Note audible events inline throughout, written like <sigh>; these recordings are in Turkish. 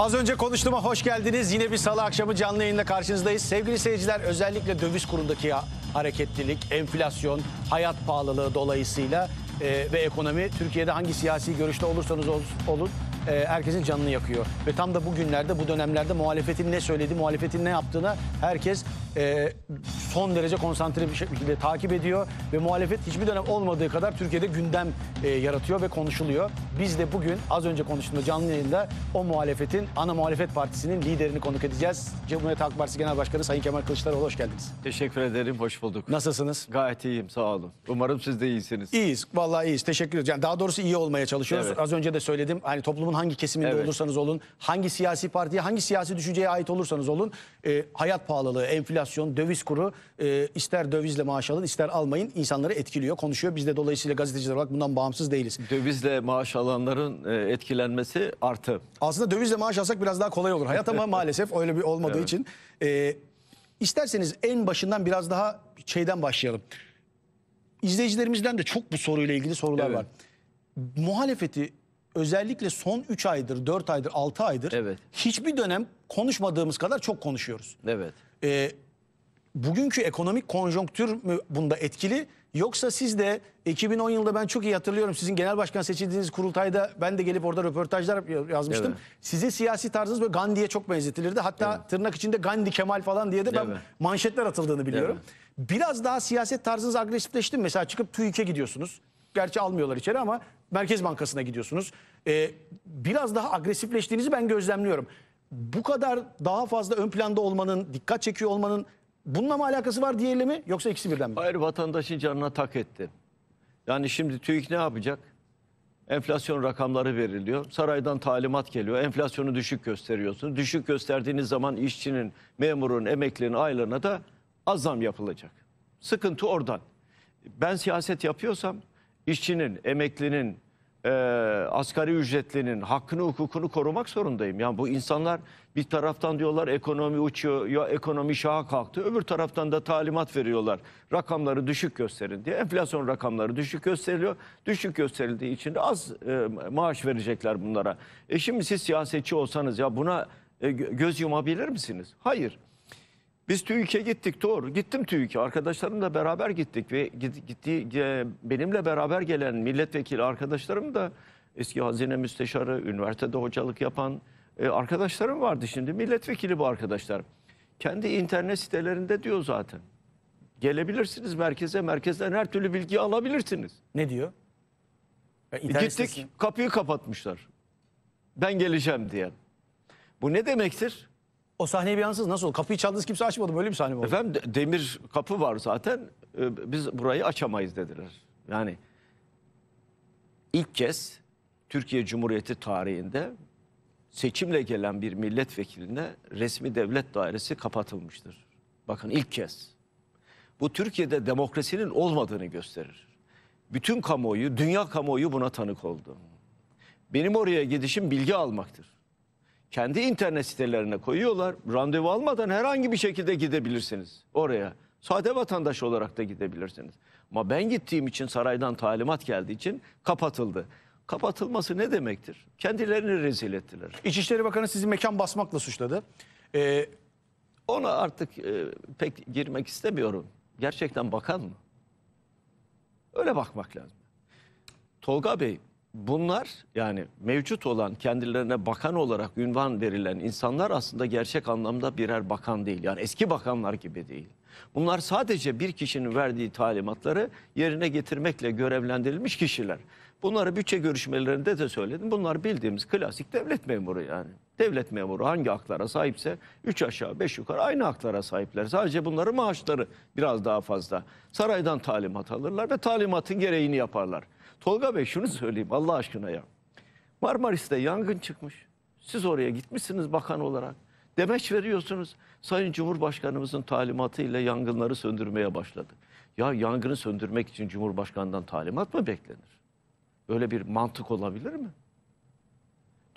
Az önce konuştuğuma hoş geldiniz. Yine bir salı akşamı canlı yayında karşınızdayız. Sevgili seyirciler özellikle döviz kurundaki hareketlilik, enflasyon, hayat pahalılığı dolayısıyla e, ve ekonomi Türkiye'de hangi siyasi görüşte olursanız olun e, herkesin canını yakıyor. Ve tam da bugünlerde, bu dönemlerde muhalefetin ne söyledi, muhalefetin ne yaptığına herkes e, son derece konsantre bir şekilde takip ediyor. Ve muhalefet hiçbir dönem olmadığı kadar Türkiye'de gündem e, yaratıyor ve konuşuluyor. Biz de bugün az önce konuştuğumda canlı yayında o muhalefetin, ana muhalefet partisinin liderini konuk edeceğiz. Cumhuriyet Halk Partisi Genel Başkanı Sayın Kemal Kılıçdaroğlu hoş geldiniz. Teşekkür ederim, hoş bulduk. Nasılsınız? Gayet iyiyim, sağ olun. Umarım siz de iyisiniz. İyiyiz, vallahi iyiyiz. Teşekkür ederim. Yani daha doğrusu iyi olmaya çalışıyoruz. Evet. Az önce de söyledim, hani toplum toplumun hangi kesiminde Evet. olursanız olun, hangi siyasi partiye, hangi siyasi düşünceye ait olursanız olun, e, hayat pahalılığı, enflasyon, döviz kuru e, ister dövizle maaş alın, ister almayın insanları etkiliyor, konuşuyor. Biz de dolayısıyla gazeteciler olarak bundan bağımsız değiliz. Dövizle maaş alanların e, etkilenmesi artı. Aslında dövizle maaş alsak biraz daha kolay olur hayat ama <laughs> maalesef öyle bir olmadığı için. Ee, isterseniz en başından biraz daha şeyden başlayalım. İzleyicilerimizden de çok bu soruyla ilgili sorular Evet. var. Muhalefeti özellikle son 3 aydır, 4 aydır, 6 aydır Evet. hiçbir dönem konuşmadığımız kadar çok konuşuyoruz. Evet. Ee, bugünkü ekonomik konjonktür mü bunda etkili? Yoksa siz de 2010 yılında ben çok iyi hatırlıyorum sizin genel başkan seçildiğiniz kurultayda ben de gelip orada röportajlar yazmıştım. Evet. Sizin siyasi tarzınız böyle Gandhi'ye çok benzetilirdi. Hatta tırnak içinde Gandhi Kemal falan diye de ben Evet. manşetler atıldığını biliyorum. Biraz daha siyaset tarzınız agresifleşti mi? Mesela çıkıp TÜİK'e gidiyorsunuz. Gerçi almıyorlar içeri ama Merkez Bankası'na gidiyorsunuz e, biraz daha agresifleştiğinizi ben gözlemliyorum. Bu kadar daha fazla ön planda olmanın, dikkat çekiyor olmanın bununla mı alakası var diyelim mi yoksa ikisi birden mi? Hayır vatandaşın canına tak etti. Yani şimdi TÜİK ne yapacak? Enflasyon rakamları veriliyor. Saraydan talimat geliyor. Enflasyonu düşük gösteriyorsun. Düşük gösterdiğiniz zaman işçinin, memurun, emeklinin aylığına da az zam yapılacak. Sıkıntı oradan. Ben siyaset yapıyorsam işçinin, emeklinin, e, asgari ücretlinin hakkını hukukunu korumak zorundayım. Yani bu insanlar bir taraftan diyorlar ekonomi uçuyor ya ekonomi şaha kalktı. Öbür taraftan da talimat veriyorlar. Rakamları düşük gösterin diye. Enflasyon rakamları düşük gösteriliyor. Düşük gösterildiği için de az e, maaş verecekler bunlara. E şimdi siz siyasetçi olsanız ya buna e, göz yumabilir misiniz? Hayır. Biz TÜİK'e gittik doğru. Gittim TÜİK'e. Arkadaşlarımla beraber gittik ve gitti benimle beraber gelen milletvekili arkadaşlarım da eski hazine müsteşarı, üniversitede hocalık yapan e, arkadaşlarım vardı şimdi. Milletvekili bu arkadaşlar. Kendi internet sitelerinde diyor zaten. Gelebilirsiniz merkeze, merkezden her türlü bilgi alabilirsiniz. Ne diyor? E, gittik sitesi- kapıyı kapatmışlar. Ben geleceğim diye. Bu ne demektir? O sahneye bir yansız nasıl oldu? Kapıyı çaldınız kimse açmadı mı? Öyle bir sahne mi oldu? Efendim de- demir kapı var zaten. Ee, Biz burayı açamayız dediler. Yani ilk kez Türkiye Cumhuriyeti tarihinde seçimle gelen bir milletvekiline resmi devlet dairesi kapatılmıştır. Bakın ilk kez. Bu Türkiye'de demokrasinin olmadığını gösterir. Bütün kamuoyu, dünya kamuoyu buna tanık oldu. Benim oraya gidişim bilgi almaktır kendi internet sitelerine koyuyorlar. Randevu almadan herhangi bir şekilde gidebilirsiniz oraya. Sade vatandaş olarak da gidebilirsiniz. Ama ben gittiğim için saraydan talimat geldiği için kapatıldı. Kapatılması ne demektir? Kendilerini rezil ettiler. İçişleri Bakanı sizi mekan basmakla suçladı. Ee, Ona artık e, pek girmek istemiyorum. Gerçekten bakan mı? Öyle bakmak lazım. Tolga Bey bunlar yani mevcut olan kendilerine bakan olarak ünvan verilen insanlar aslında gerçek anlamda birer bakan değil. Yani eski bakanlar gibi değil. Bunlar sadece bir kişinin verdiği talimatları yerine getirmekle görevlendirilmiş kişiler. Bunları bütçe görüşmelerinde de söyledim. Bunlar bildiğimiz klasik devlet memuru yani. Devlet memuru hangi haklara sahipse 3 aşağı 5 yukarı aynı haklara sahipler. Sadece bunların maaşları biraz daha fazla. Saraydan talimat alırlar ve talimatın gereğini yaparlar. Tolga Bey şunu söyleyeyim Allah aşkına ya. Marmaris'te yangın çıkmış. Siz oraya gitmişsiniz bakan olarak. Demeç veriyorsunuz. Sayın Cumhurbaşkanımızın talimatıyla yangınları söndürmeye başladık. Ya yangını söndürmek için Cumhurbaşkanından talimat mı beklenir? Öyle bir mantık olabilir mi?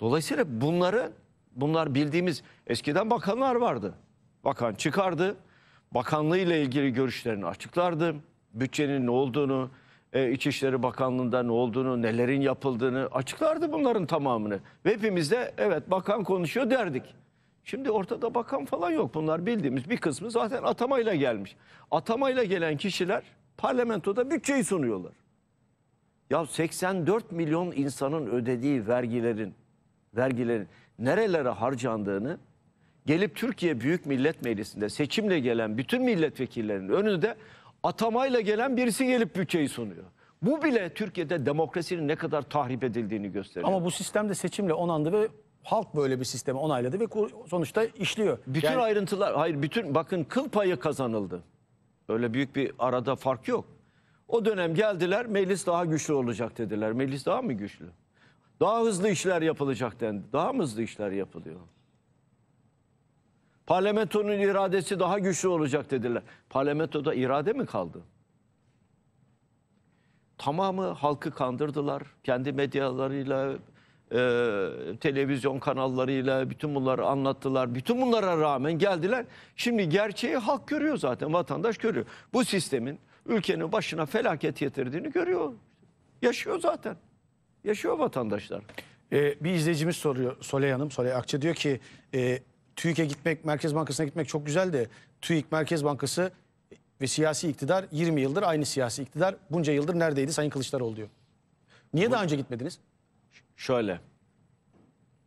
Dolayısıyla bunları, bunlar bildiğimiz eskiden bakanlar vardı. Bakan çıkardı, bakanlığı ile ilgili görüşlerini açıklardı. Bütçenin ne olduğunu, e, İçişleri Bakanlığı'nda ne olduğunu, nelerin yapıldığını açıklardı bunların tamamını. Ve hepimiz de evet bakan konuşuyor derdik. Şimdi ortada bakan falan yok. Bunlar bildiğimiz bir kısmı zaten atamayla gelmiş. Atamayla gelen kişiler parlamentoda bütçeyi sunuyorlar. Ya 84 milyon insanın ödediği vergilerin vergilerin nerelere harcandığını gelip Türkiye Büyük Millet Meclisi'nde seçimle gelen bütün milletvekillerinin önünde atamayla gelen birisi gelip bütçeyi sunuyor. Bu bile Türkiye'de demokrasinin ne kadar tahrip edildiğini gösteriyor. Ama bu sistemde seçimle onandı ve halk böyle bir sistemi onayladı ve sonuçta işliyor. Bütün yani... ayrıntılar, hayır bütün bakın kıl payı kazanıldı. Öyle büyük bir arada fark yok. O dönem geldiler meclis daha güçlü olacak dediler. Meclis daha mı güçlü? Daha hızlı işler yapılacak dendi. Daha mı hızlı işler yapılıyor? Parlamentonun iradesi daha güçlü olacak dediler. Parlamentoda irade mi kaldı? Tamamı halkı kandırdılar. Kendi medyalarıyla, e, televizyon kanallarıyla bütün bunları anlattılar. Bütün bunlara rağmen geldiler. Şimdi gerçeği halk görüyor zaten, vatandaş görüyor. Bu sistemin ülkenin başına felaket getirdiğini görüyor. Yaşıyor zaten. Yaşıyor vatandaşlar. Ee, bir izleyicimiz soruyor Soley Hanım, Soley Akça diyor ki e, TÜİK'e gitmek, Merkez Bankası'na gitmek çok güzel de TÜİK, Merkez Bankası ve siyasi iktidar 20 yıldır aynı siyasi iktidar. Bunca yıldır neredeydi Sayın Kılıçdaroğlu diyor. Niye bu, daha önce gitmediniz? Şöyle.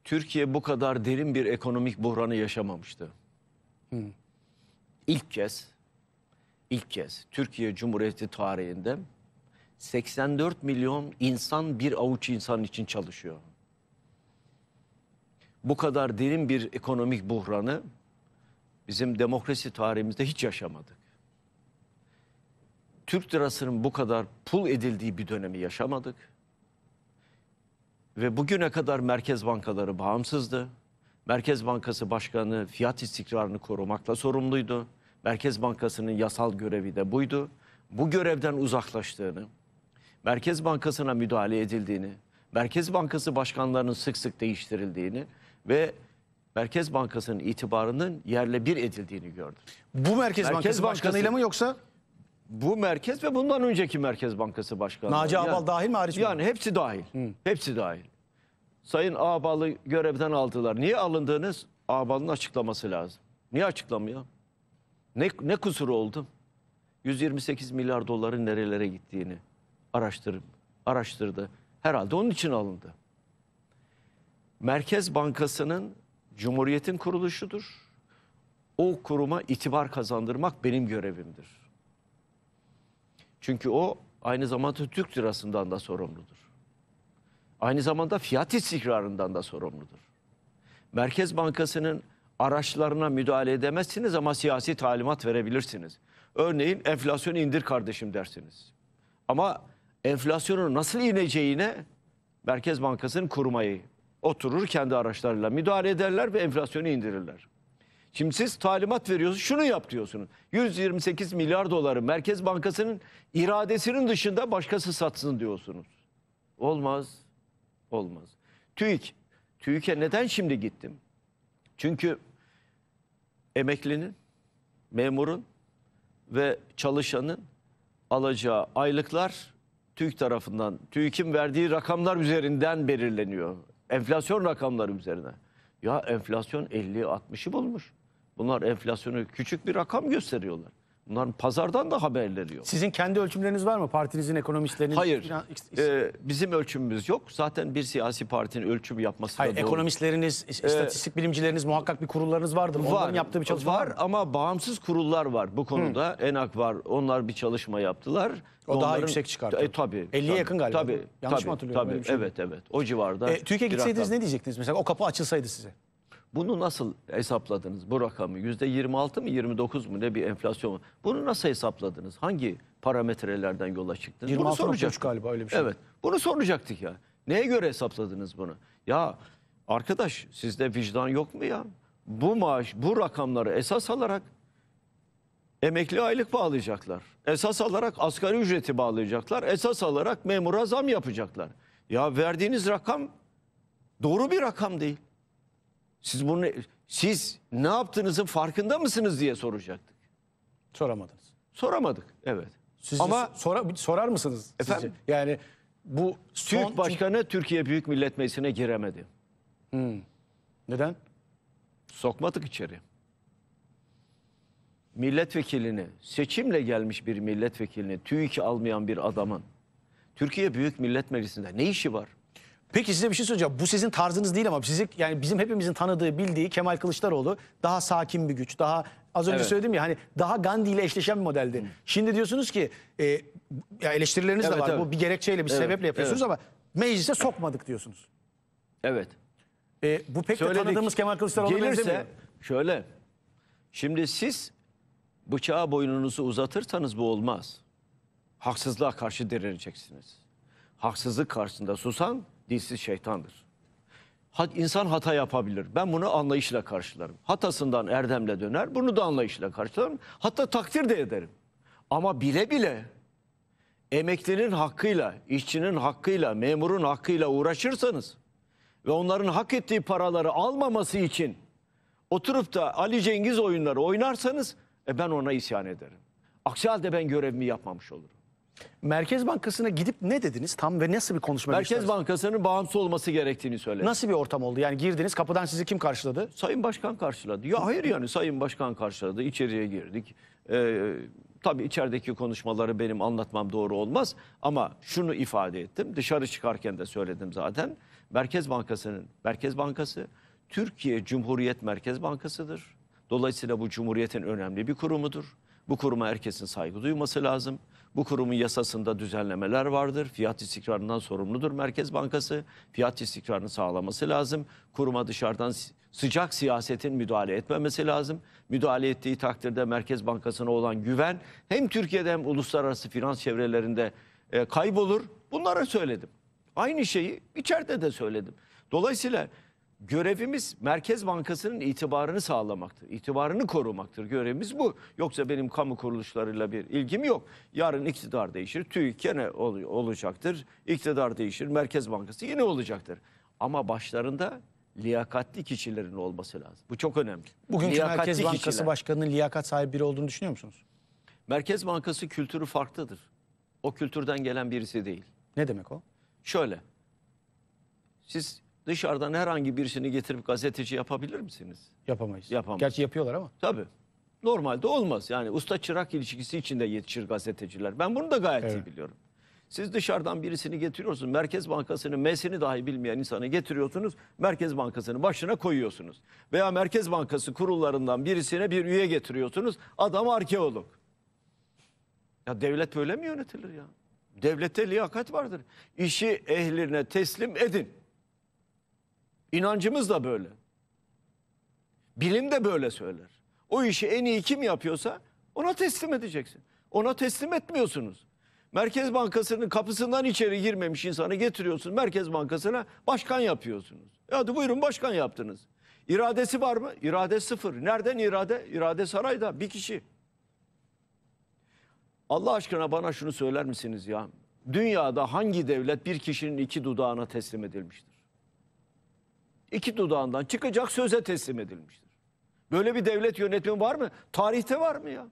Türkiye bu kadar derin bir ekonomik buhranı yaşamamıştı. Hmm. İlk kez ilk kez Türkiye Cumhuriyeti tarihinde 84 milyon insan bir avuç insan için çalışıyor bu kadar derin bir ekonomik buhranı bizim demokrasi tarihimizde hiç yaşamadık. Türk lirasının bu kadar pul edildiği bir dönemi yaşamadık. Ve bugüne kadar merkez bankaları bağımsızdı. Merkez Bankası Başkanı fiyat istikrarını korumakla sorumluydu. Merkez Bankası'nın yasal görevi de buydu. Bu görevden uzaklaştığını, Merkez Bankası'na müdahale edildiğini, Merkez Bankası başkanlarının sık sık değiştirildiğini ve Merkez Bankası'nın itibarının yerle bir edildiğini gördüm. Bu Merkez, Merkez Bankası, Başkanı'yla mı yoksa? Bu merkez ve bundan önceki Merkez Bankası Başkanı. Naci Ağbal yani, dahil mi hariç mi? Yani hepsi dahil. Hı. Hepsi dahil. Sayın Ağbal'ı görevden aldılar. Niye alındığınız? Ağbal'ın açıklaması lazım. Niye açıklamıyor? Ne, ne kusuru oldum? 128 milyar doların nerelere gittiğini araştırıp araştırdı. Herhalde onun için alındı. Merkez Bankası'nın Cumhuriyet'in kuruluşudur. O kuruma itibar kazandırmak benim görevimdir. Çünkü o aynı zamanda Türk lirasından da sorumludur. Aynı zamanda fiyat istikrarından da sorumludur. Merkez Bankası'nın araçlarına müdahale edemezsiniz ama siyasi talimat verebilirsiniz. Örneğin enflasyonu indir kardeşim dersiniz. Ama enflasyonun nasıl ineceğine Merkez Bankası'nın kurmayı oturur kendi araçlarıyla müdahale ederler ve enflasyonu indirirler. Şimdi siz talimat veriyorsunuz şunu yap diyorsunuz. 128 milyar doları Merkez Bankası'nın iradesinin dışında başkası satsın diyorsunuz. Olmaz. Olmaz. TÜİK. TÜİK'e neden şimdi gittim? Çünkü emeklinin, memurun ve çalışanın alacağı aylıklar TÜİK tarafından, TÜİK'in verdiği rakamlar üzerinden belirleniyor. Enflasyon rakamları üzerine. Ya enflasyon 50-60'ı bulmuş. Bunlar enflasyonu küçük bir rakam gösteriyorlar. Bunların pazardan da haberleri yok. Sizin kendi ölçümleriniz var mı? Partinizin, ekonomistlerinin? Hayır. İnan... Ee, bizim ölçümümüz yok. Zaten bir siyasi partinin ölçümü yapması Hayır, da doğru. ekonomistleriniz, ee, istatistik e, bilimcileriniz muhakkak bir kurullarınız vardır. Var, Onların yaptığı bir çalışma var. Var ama bağımsız kurullar var bu konuda. Hı. ENAK var. Onlar bir çalışma yaptılar. O Onların, daha yüksek çıkarttı. E, tabii. 50'ye yakın galiba. Tabii. Yanlış tabii, mı hatırlıyorum? Tabii, şey. evet evet. O civarda. E, TÜİK'e gitseydiniz ne diyecektiniz? Mesela o kapı açılsaydı size. Bunu nasıl hesapladınız bu rakamı? Yüzde 26 mı 29 mu ne bir enflasyon mu? Bunu nasıl hesapladınız? Hangi parametrelerden yola çıktınız? 26 bunu soracaktık. galiba öyle bir şey. Evet bunu soracaktık ya. Neye göre hesapladınız bunu? Ya arkadaş sizde vicdan yok mu ya? Bu maaş bu rakamları esas alarak emekli aylık bağlayacaklar. Esas alarak asgari ücreti bağlayacaklar. Esas alarak memura zam yapacaklar. Ya verdiğiniz rakam doğru bir rakam değil. Siz bunu siz ne yaptığınızı farkında mısınız diye soracaktık. Soramadınız. Soramadık. Evet. Siz Ama Ama sorar mısınız? Efendim? sizce? Yani bu Türk Başkanı Türkiye Büyük Millet Meclisi'ne giremedi. Hmm. neden? Sokmadık içeri. Milletvekilini, seçimle gelmiş bir milletvekilini, TÜİK'i almayan bir adamın Türkiye Büyük Millet Meclisi'nde ne işi var? Peki size bir şey söyleyeceğim. Bu sizin tarzınız değil ama sizi yani bizim hepimizin tanıdığı, bildiği Kemal Kılıçdaroğlu daha sakin bir güç, daha az önce evet. söyledim ya hani daha Gandhi ile eşleşen bir modeldi. Hı. Şimdi diyorsunuz ki e, ya eleştirileriniz evet, de var. Evet. Bu bir gerekçeyle, bir evet, sebeple yapıyorsunuz evet. ama meclise sokmadık diyorsunuz. Evet. E, bu pek Söyledik. de tanıdığımız Kemal Kılıçdaroğlu Gelirse, Şöyle. Şimdi siz bıçağı boynunuzu uzatırsanız bu olmaz. Haksızlığa karşı direneceksiniz. Haksızlık karşısında susan dinsiz şeytandır. İnsan hata yapabilir. Ben bunu anlayışla karşılarım. Hatasından erdemle döner. Bunu da anlayışla karşılarım. Hatta takdir de ederim. Ama bile bile emeklinin hakkıyla, işçinin hakkıyla, memurun hakkıyla uğraşırsanız ve onların hak ettiği paraları almaması için oturup da Ali Cengiz oyunları oynarsanız e ben ona isyan ederim. Aksi halde ben görevimi yapmamış olurum. Merkez Bankası'na gidip ne dediniz tam ve nasıl bir konuşma Merkez geçtiniz? Bankası'nın bağımsız olması gerektiğini söyledi. Nasıl bir ortam oldu? Yani girdiniz kapıdan sizi kim karşıladı? Sayın Başkan karşıladı. Ya hayır yani Sayın Başkan karşıladı. İçeriye girdik. Ee, tabii içerideki konuşmaları benim anlatmam doğru olmaz. Ama şunu ifade ettim. Dışarı çıkarken de söyledim zaten. Merkez Bankası'nın, Merkez Bankası Türkiye Cumhuriyet Merkez Bankası'dır. Dolayısıyla bu Cumhuriyet'in önemli bir kurumudur. Bu kuruma herkesin saygı duyması lazım. Bu kurumun yasasında düzenlemeler vardır. Fiyat istikrarından sorumludur Merkez Bankası. Fiyat istikrarını sağlaması lazım. Kuruma dışarıdan sıcak siyasetin müdahale etmemesi lazım. Müdahale ettiği takdirde Merkez Bankası'na olan güven hem Türkiye'de hem uluslararası finans çevrelerinde e, kaybolur. Bunlara söyledim. Aynı şeyi içeride de söyledim. Dolayısıyla görevimiz Merkez Bankası'nın itibarını sağlamaktır. İtibarını korumaktır. Görevimiz bu. Yoksa benim kamu kuruluşlarıyla bir ilgim yok. Yarın iktidar değişir. TÜİK gene ol olacaktır. İktidar değişir. Merkez Bankası yine olacaktır. Ama başlarında liyakatli kişilerin olması lazım. Bu çok önemli. Bugünkü liyakatli Merkez Bankası kişiler. Başkanı'nın liyakat sahibi biri olduğunu düşünüyor musunuz? Merkez Bankası kültürü farklıdır. O kültürden gelen birisi değil. Ne demek o? Şöyle. Siz Dışarıdan herhangi birisini getirip gazeteci yapabilir misiniz? Yapamayız. Yapamayız. Gerçi yapıyorlar ama. Tabii. Normalde olmaz. Yani usta çırak ilişkisi içinde yetişir gazeteciler. Ben bunu da gayet evet. iyi biliyorum. Siz dışarıdan birisini getiriyorsunuz. Merkez Bankası'nın M'sini dahi bilmeyen insanı getiriyorsunuz. Merkez Bankası'nın başına koyuyorsunuz. Veya Merkez Bankası kurullarından birisine bir üye getiriyorsunuz. Adam arkeolog. Ya devlet böyle mi yönetilir ya? Devlette liyakat vardır. İşi ehline teslim edin. İnancımız da böyle. Bilim de böyle söyler. O işi en iyi kim yapıyorsa ona teslim edeceksin. Ona teslim etmiyorsunuz. Merkez Bankası'nın kapısından içeri girmemiş insanı getiriyorsun. Merkez Bankası'na başkan yapıyorsunuz. E hadi buyurun başkan yaptınız. İradesi var mı? İrade sıfır. Nereden irade? İrade sarayda bir kişi. Allah aşkına bana şunu söyler misiniz ya? Dünyada hangi devlet bir kişinin iki dudağına teslim edilmiştir? iki dudağından çıkacak söze teslim edilmiştir. Böyle bir devlet yönetimi var mı? Tarihte var mı ya?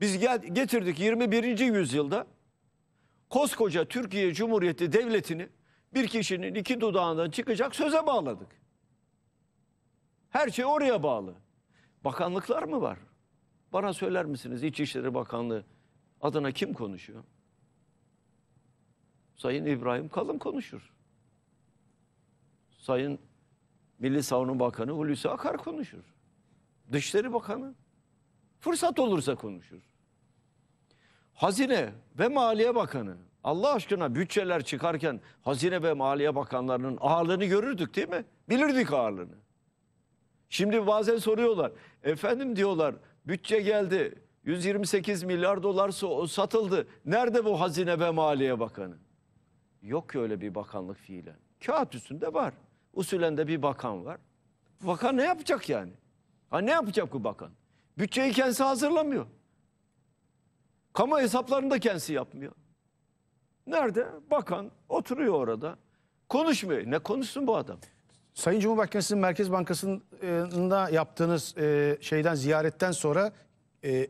Biz gel, getirdik 21. yüzyılda koskoca Türkiye Cumhuriyeti Devleti'ni bir kişinin iki dudağından çıkacak söze bağladık. Her şey oraya bağlı. Bakanlıklar mı var? Bana söyler misiniz İçişleri Bakanlığı adına kim konuşuyor? Sayın İbrahim Kalın konuşur. Sayın Milli Savunma Bakanı Hulusi Akar konuşur. Dışişleri Bakanı. Fırsat olursa konuşur. Hazine ve Maliye Bakanı. Allah aşkına bütçeler çıkarken Hazine ve Maliye Bakanlarının ağırlığını görürdük değil mi? Bilirdik ağırlığını. Şimdi bazen soruyorlar. Efendim diyorlar bütçe geldi. 128 milyar dolar satıldı. Nerede bu Hazine ve Maliye Bakanı? Yok ki öyle bir bakanlık fiilen. Kağıt üstünde var. Usulen de bir bakan var. Bakan ne yapacak yani? Ha ne yapacak bu bakan? Bütçeyi kendisi hazırlamıyor. Kamu hesaplarını da kendisi yapmıyor. Nerede? Bakan oturuyor orada. Konuşmuyor. Ne konuşsun bu adam? Sayın Cumhurbaşkanı Merkez Bankası'nda yaptığınız e, şeyden ziyaretten sonra e,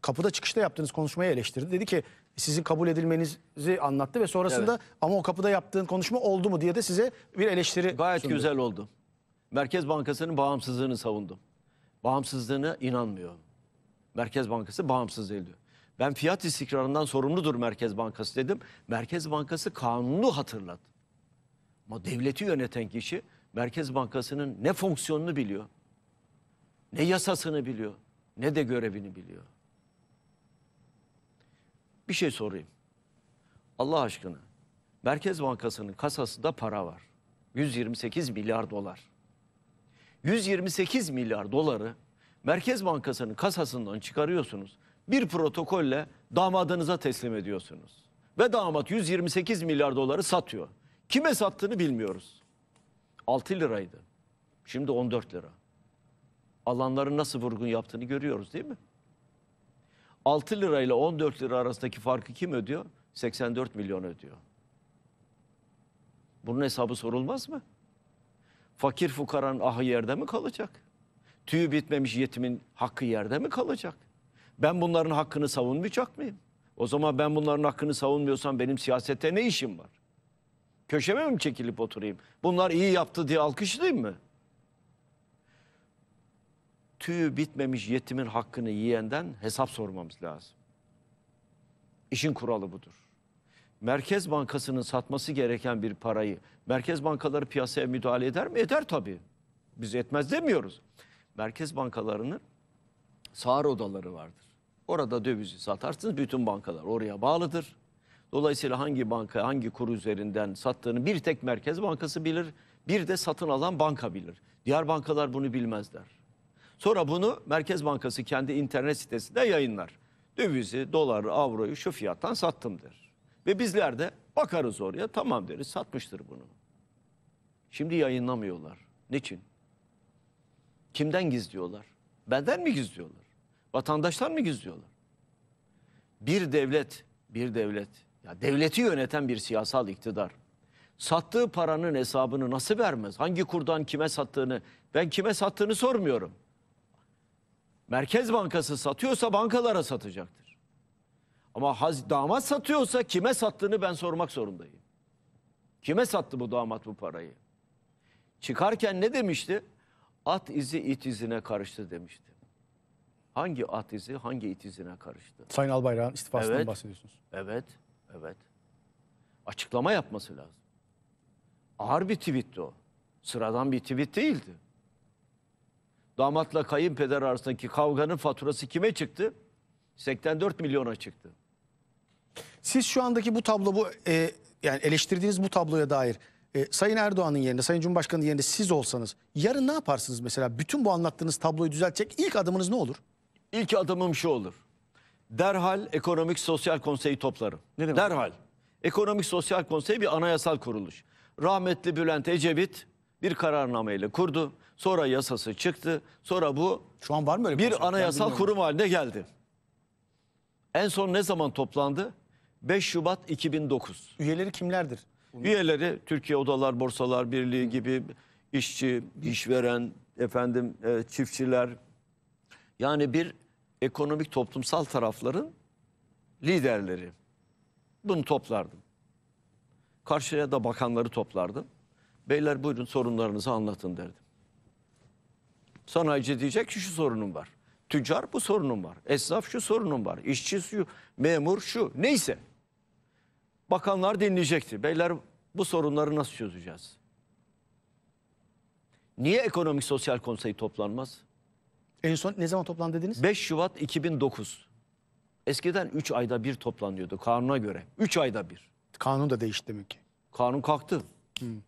kapıda çıkışta yaptığınız konuşmayı eleştirdi. Dedi ki sizin kabul edilmenizi anlattı ve sonrasında evet. ama o kapıda yaptığın konuşma oldu mu diye de size bir eleştiri Gayet sundu. güzel oldu. Merkez Bankası'nın bağımsızlığını savundum. Bağımsızlığına inanmıyorum. Merkez Bankası bağımsız değil diyor. Ben fiyat istikrarından sorumludur Merkez Bankası dedim. Merkez Bankası kanunu hatırlat. Ama devleti yöneten kişi Merkez Bankası'nın ne fonksiyonunu biliyor, ne yasasını biliyor, ne de görevini biliyor bir şey sorayım. Allah aşkına. Merkez Bankası'nın kasasında para var. 128 milyar dolar. 128 milyar doları Merkez Bankası'nın kasasından çıkarıyorsunuz. Bir protokolle damadınıza teslim ediyorsunuz. Ve damat 128 milyar doları satıyor. Kime sattığını bilmiyoruz. 6 liraydı. Şimdi 14 lira. Alanların nasıl vurgun yaptığını görüyoruz değil mi? 6 lirayla 14 lira arasındaki farkı kim ödüyor? 84 milyon ödüyor. Bunun hesabı sorulmaz mı? Fakir fukaranın ahı yerde mi kalacak? Tüyü bitmemiş yetimin hakkı yerde mi kalacak? Ben bunların hakkını savunmayacak mıyım? O zaman ben bunların hakkını savunmuyorsam benim siyasette ne işim var? Köşeme mi çekilip oturayım? Bunlar iyi yaptı diye alkışlayayım mı? tüyü bitmemiş yetimin hakkını yiyenden hesap sormamız lazım. İşin kuralı budur. Merkez Bankası'nın satması gereken bir parayı merkez bankaları piyasaya müdahale eder mi? Eder tabii. Biz etmez demiyoruz. Merkez bankalarının sağır odaları vardır. Orada dövizi satarsınız bütün bankalar oraya bağlıdır. Dolayısıyla hangi banka hangi kur üzerinden sattığını bir tek Merkez Bankası bilir, bir de satın alan banka bilir. Diğer bankalar bunu bilmezler. Sonra bunu Merkez Bankası kendi internet sitesinde yayınlar. Dövizi, doları, avroyu şu fiyattan sattım der. Ve bizler de bakarız oraya tamam deriz satmıştır bunu. Şimdi yayınlamıyorlar. Niçin? Kimden gizliyorlar? Benden mi gizliyorlar? Vatandaşlar mı gizliyorlar? Bir devlet, bir devlet, ya devleti yöneten bir siyasal iktidar sattığı paranın hesabını nasıl vermez? Hangi kurdan kime sattığını, ben kime sattığını sormuyorum. Merkez Bankası satıyorsa bankalara satacaktır. Ama haz, damat satıyorsa kime sattığını ben sormak zorundayım. Kime sattı bu damat bu parayı? Çıkarken ne demişti? At izi it izine karıştı demişti. Hangi at izi hangi it izine karıştı? Sayın Albayrak'ın istifasından evet, bahsediyorsunuz. Evet, evet. Açıklama yapması lazım. Ağır bir tweetti o. Sıradan bir tweet değildi damatla kayınpeder arasındaki kavganın faturası kime çıktı? 84 milyona çıktı. Siz şu andaki bu tablo bu e, yani eleştirdiğiniz bu tabloya dair e, Sayın Erdoğan'ın yerine, Sayın Cumhurbaşkanı'nın yerine siz olsanız yarın ne yaparsınız mesela? Bütün bu anlattığınız tabloyu düzeltecek ilk adımınız ne olur? İlk adımım şu olur. Derhal Ekonomik Sosyal Konseyi toplarım. Ne demek? Derhal. Ekonomik Sosyal Konsey bir anayasal kuruluş. Rahmetli Bülent Ecevit bir kararnameyle kurdu. Sonra yasası çıktı. Sonra bu Şu an var mı öyle bir konsept? anayasal kurum haline geldi. En son ne zaman toplandı? 5 Şubat 2009. Üyeleri kimlerdir? Üyeleri Türkiye Odalar Borsalar Birliği gibi işçi, işveren, efendim e, çiftçiler yani bir ekonomik toplumsal tarafların liderleri. Bunu toplardım. Karşıya da bakanları toplardım. Beyler buyurun sorunlarınızı anlatın derdim. Sanayici diyecek ki şu sorunum var. Tüccar bu sorunum var. Esnaf şu sorunum var. İşçi şu, memur şu. Neyse. Bakanlar dinleyecekti. Beyler bu sorunları nasıl çözeceğiz? Niye ekonomik sosyal konsey toplanmaz? En son ne zaman toplandı dediniz? 5 Şubat 2009. Eskiden 3 ayda bir toplanıyordu kanuna göre. 3 ayda bir. Kanun da değişti demek ki. Kanun kalktı. Hmm.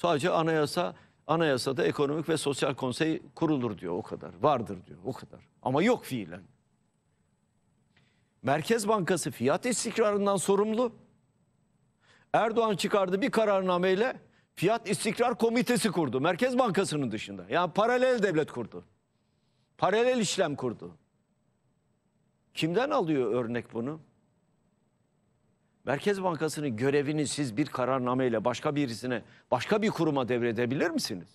Sadece anayasa anayasada ekonomik ve sosyal konsey kurulur diyor o kadar. Vardır diyor o kadar. Ama yok fiilen. Merkez Bankası fiyat istikrarından sorumlu. Erdoğan çıkardı bir kararnameyle Fiyat istikrar Komitesi kurdu. Merkez Bankası'nın dışında. Yani paralel devlet kurdu. Paralel işlem kurdu. Kimden alıyor örnek bunu? Merkez Bankası'nın görevini siz bir kararnameyle başka birisine, başka bir kuruma devredebilir misiniz?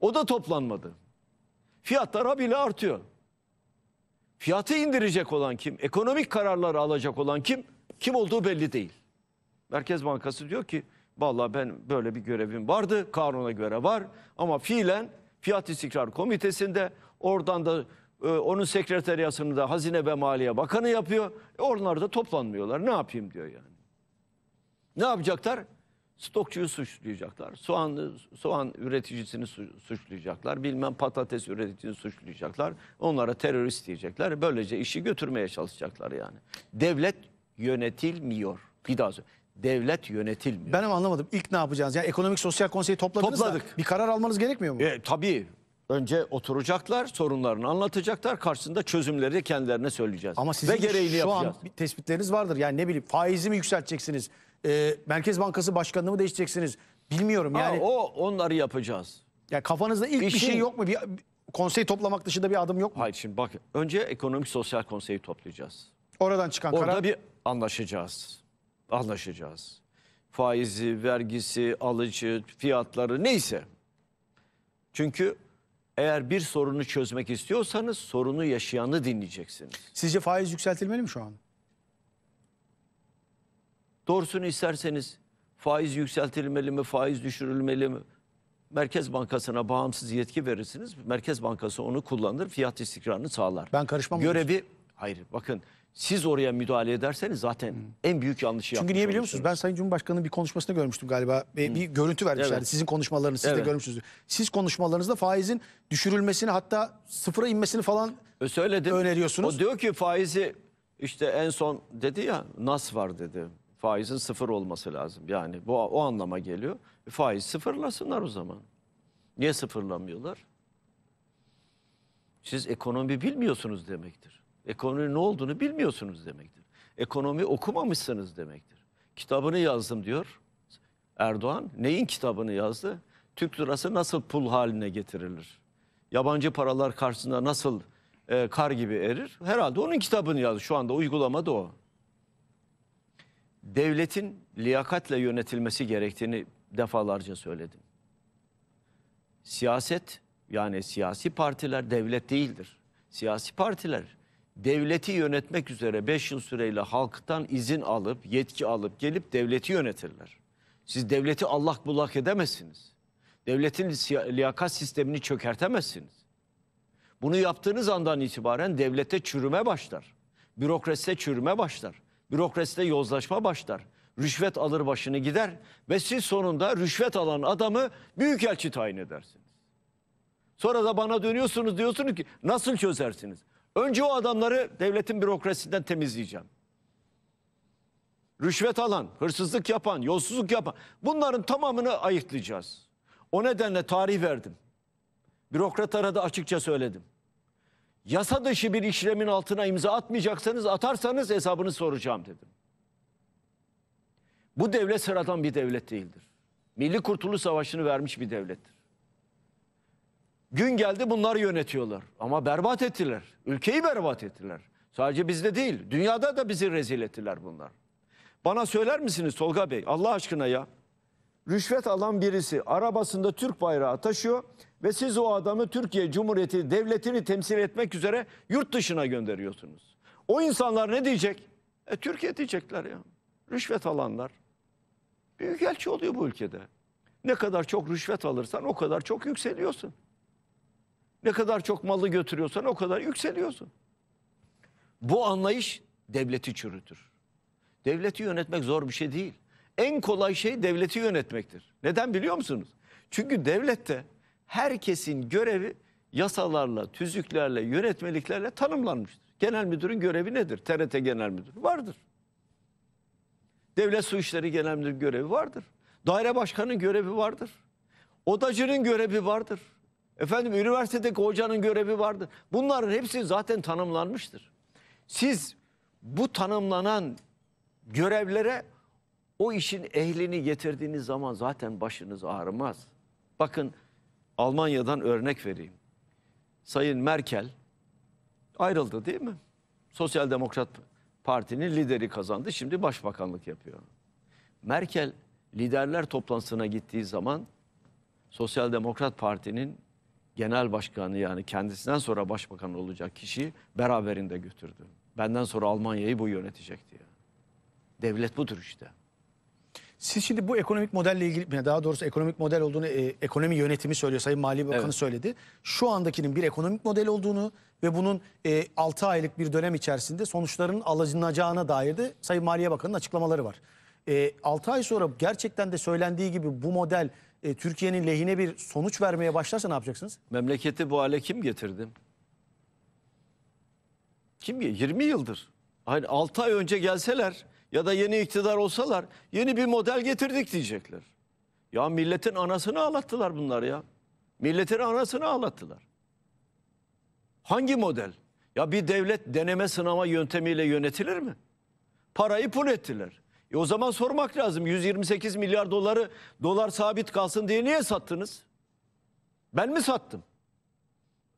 O da toplanmadı. Fiyatlar habire artıyor. Fiyatı indirecek olan kim? Ekonomik kararları alacak olan kim? Kim olduğu belli değil. Merkez Bankası diyor ki vallahi ben böyle bir görevim vardı. Kanuna göre var ama fiilen Fiyat İstikrar Komitesi'nde oradan da e, onun sekreteriyasını da Hazine ve Maliye Bakanı yapıyor. E onlar da toplanmıyorlar. Ne yapayım diyor yani. Ne yapacaklar? Stokçuyu suçlayacaklar. Soğan, soğan üreticisini suçlayacaklar. Bilmem patates üreticisini suçlayacaklar. Onlara terörist diyecekler. Böylece işi götürmeye çalışacaklar yani. Devlet yönetilmiyor. Bir daha söyleyeyim. Devlet yönetilmiyor. Ben anlamadım. İlk ne yapacağız? Yani ekonomik sosyal konseyi topladınız Topladık. da bir karar almanız gerekmiyor mu? E, tabii. Önce oturacaklar, sorunlarını anlatacaklar. Karşısında çözümleri kendilerine söyleyeceğiz. Ama sizin Ve gereğini şu yapacağız. an tespitleriniz vardır. Yani ne bileyim faizi mi yükselteceksiniz? e, Merkez Bankası Başkanı'nı mı değiştireceksiniz? Bilmiyorum yani. Ha, o onları yapacağız. Ya kafanızda ilk İşin- bir şey yok mu? Bir konsey toplamak dışında bir adım yok mu? Hayır şimdi bak önce ekonomik sosyal konseyi toplayacağız. Oradan çıkan karar. Orada bir anlaşacağız. Anlaşacağız. Faizi, vergisi, alıcı, fiyatları neyse. Çünkü eğer bir sorunu çözmek istiyorsanız sorunu yaşayanı dinleyeceksiniz. Sizce faiz yükseltilmeli mi şu an? Doğrusunu isterseniz faiz yükseltilmeli mi, faiz düşürülmeli mi? Merkez Bankası'na bağımsız yetki verirsiniz. Merkez Bankası onu kullanır, fiyat istikrarını sağlar. Ben karışmam. Görevi, hayır bakın siz oraya müdahale ederseniz zaten hmm. en büyük yanlışı Çünkü niye biliyor musunuz? Ben Sayın Cumhurbaşkanı'nın bir konuşmasında görmüştüm galiba. Bir, hmm. bir görüntü vermişlerdi. Evet. Sizin konuşmalarınız siz evet. de görmüşsünüzdür. Siz konuşmalarınızda faizin düşürülmesini hatta sıfıra inmesini falan e, Söyledim. öneriyorsunuz. O diyor ki faizi işte en son dedi ya nas var dedi. Faizin sıfır olması lazım. Yani bu o anlama geliyor. E, faiz sıfırlasınlar o zaman. Niye sıfırlamıyorlar? Siz ekonomi bilmiyorsunuz demektir. Ekonomi ne olduğunu bilmiyorsunuz demektir. Ekonomi okumamışsınız demektir. Kitabını yazdım diyor Erdoğan. Neyin kitabını yazdı? Türk lirası nasıl pul haline getirilir? Yabancı paralar karşısında nasıl e, kar gibi erir? Herhalde onun kitabını yazdı. Şu anda uygulamada o devletin liyakatle yönetilmesi gerektiğini defalarca söyledim. Siyaset yani siyasi partiler devlet değildir. Siyasi partiler devleti yönetmek üzere 5 yıl süreyle halktan izin alıp yetki alıp gelip devleti yönetirler. Siz devleti allak bullak edemezsiniz. Devletin liyakat sistemini çökertemezsiniz. Bunu yaptığınız andan itibaren devlete çürüme başlar. Bürokraside çürüme başlar. Bürokraside yozlaşma başlar. Rüşvet alır başını gider ve siz sonunda rüşvet alan adamı büyükelçi tayin edersiniz. Sonra da bana dönüyorsunuz diyorsunuz ki nasıl çözersiniz? Önce o adamları devletin bürokrasisinden temizleyeceğim. Rüşvet alan, hırsızlık yapan, yolsuzluk yapan bunların tamamını ayıklayacağız. O nedenle tarih verdim. Bürokratlara da açıkça söyledim yasa dışı bir işlemin altına imza atmayacaksanız atarsanız hesabını soracağım dedim. Bu devlet sıradan bir devlet değildir. Milli Kurtuluş Savaşı'nı vermiş bir devlettir. Gün geldi bunlar yönetiyorlar ama berbat ettiler. Ülkeyi berbat ettiler. Sadece bizde değil, dünyada da bizi rezil ettiler bunlar. Bana söyler misiniz Tolga Bey? Allah aşkına ya. Rüşvet alan birisi arabasında Türk bayrağı taşıyor ve siz o adamı Türkiye Cumhuriyeti devletini temsil etmek üzere yurt dışına gönderiyorsunuz. O insanlar ne diyecek? E, Türkiye diyecekler ya. Rüşvet alanlar. Büyükelçi oluyor bu ülkede. Ne kadar çok rüşvet alırsan o kadar çok yükseliyorsun. Ne kadar çok malı götürüyorsan o kadar yükseliyorsun. Bu anlayış devleti çürütür. Devleti yönetmek zor bir şey değil. En kolay şey devleti yönetmektir. Neden biliyor musunuz? Çünkü devlette de herkesin görevi yasalarla, tüzüklerle, yönetmeliklerle tanımlanmıştır. Genel müdürün görevi nedir? TRT Genel Müdürü vardır. Devlet Su işleri Genel Müdürü görevi vardır. Daire Başkanı'nın görevi vardır. Odacının görevi vardır. Efendim üniversitedeki hocanın görevi vardır. Bunların hepsi zaten tanımlanmıştır. Siz bu tanımlanan görevlere o işin ehlini getirdiğiniz zaman zaten başınız ağrımaz. Bakın Almanya'dan örnek vereyim. Sayın Merkel ayrıldı değil mi? Sosyal Demokrat Parti'nin lideri kazandı. Şimdi başbakanlık yapıyor. Merkel liderler toplantısına gittiği zaman Sosyal Demokrat Parti'nin genel başkanı yani kendisinden sonra başbakan olacak kişiyi beraberinde götürdü. Benden sonra Almanya'yı bu yönetecek diye. Devlet budur işte. Siz şimdi bu ekonomik modelle ilgili, daha doğrusu ekonomik model olduğunu e, ekonomi yönetimi söylüyor, Sayın Mali Bakanı evet. söyledi. Şu andakinin bir ekonomik model olduğunu ve bunun e, 6 aylık bir dönem içerisinde sonuçların alınacağına dair de Sayın Maliye Bakanı'nın açıklamaları var. E, 6 ay sonra gerçekten de söylendiği gibi bu model e, Türkiye'nin lehine bir sonuç vermeye başlarsa ne yapacaksınız? Memleketi bu hale kim getirdi? Kim? 20 yıldır. Hani 6 ay önce gelseler ya da yeni iktidar olsalar yeni bir model getirdik diyecekler. Ya milletin anasını ağlattılar bunlar ya. Milletin anasını ağlattılar. Hangi model? Ya bir devlet deneme sınama yöntemiyle yönetilir mi? Parayı pul ettiler. E o zaman sormak lazım 128 milyar doları dolar sabit kalsın diye niye sattınız? Ben mi sattım?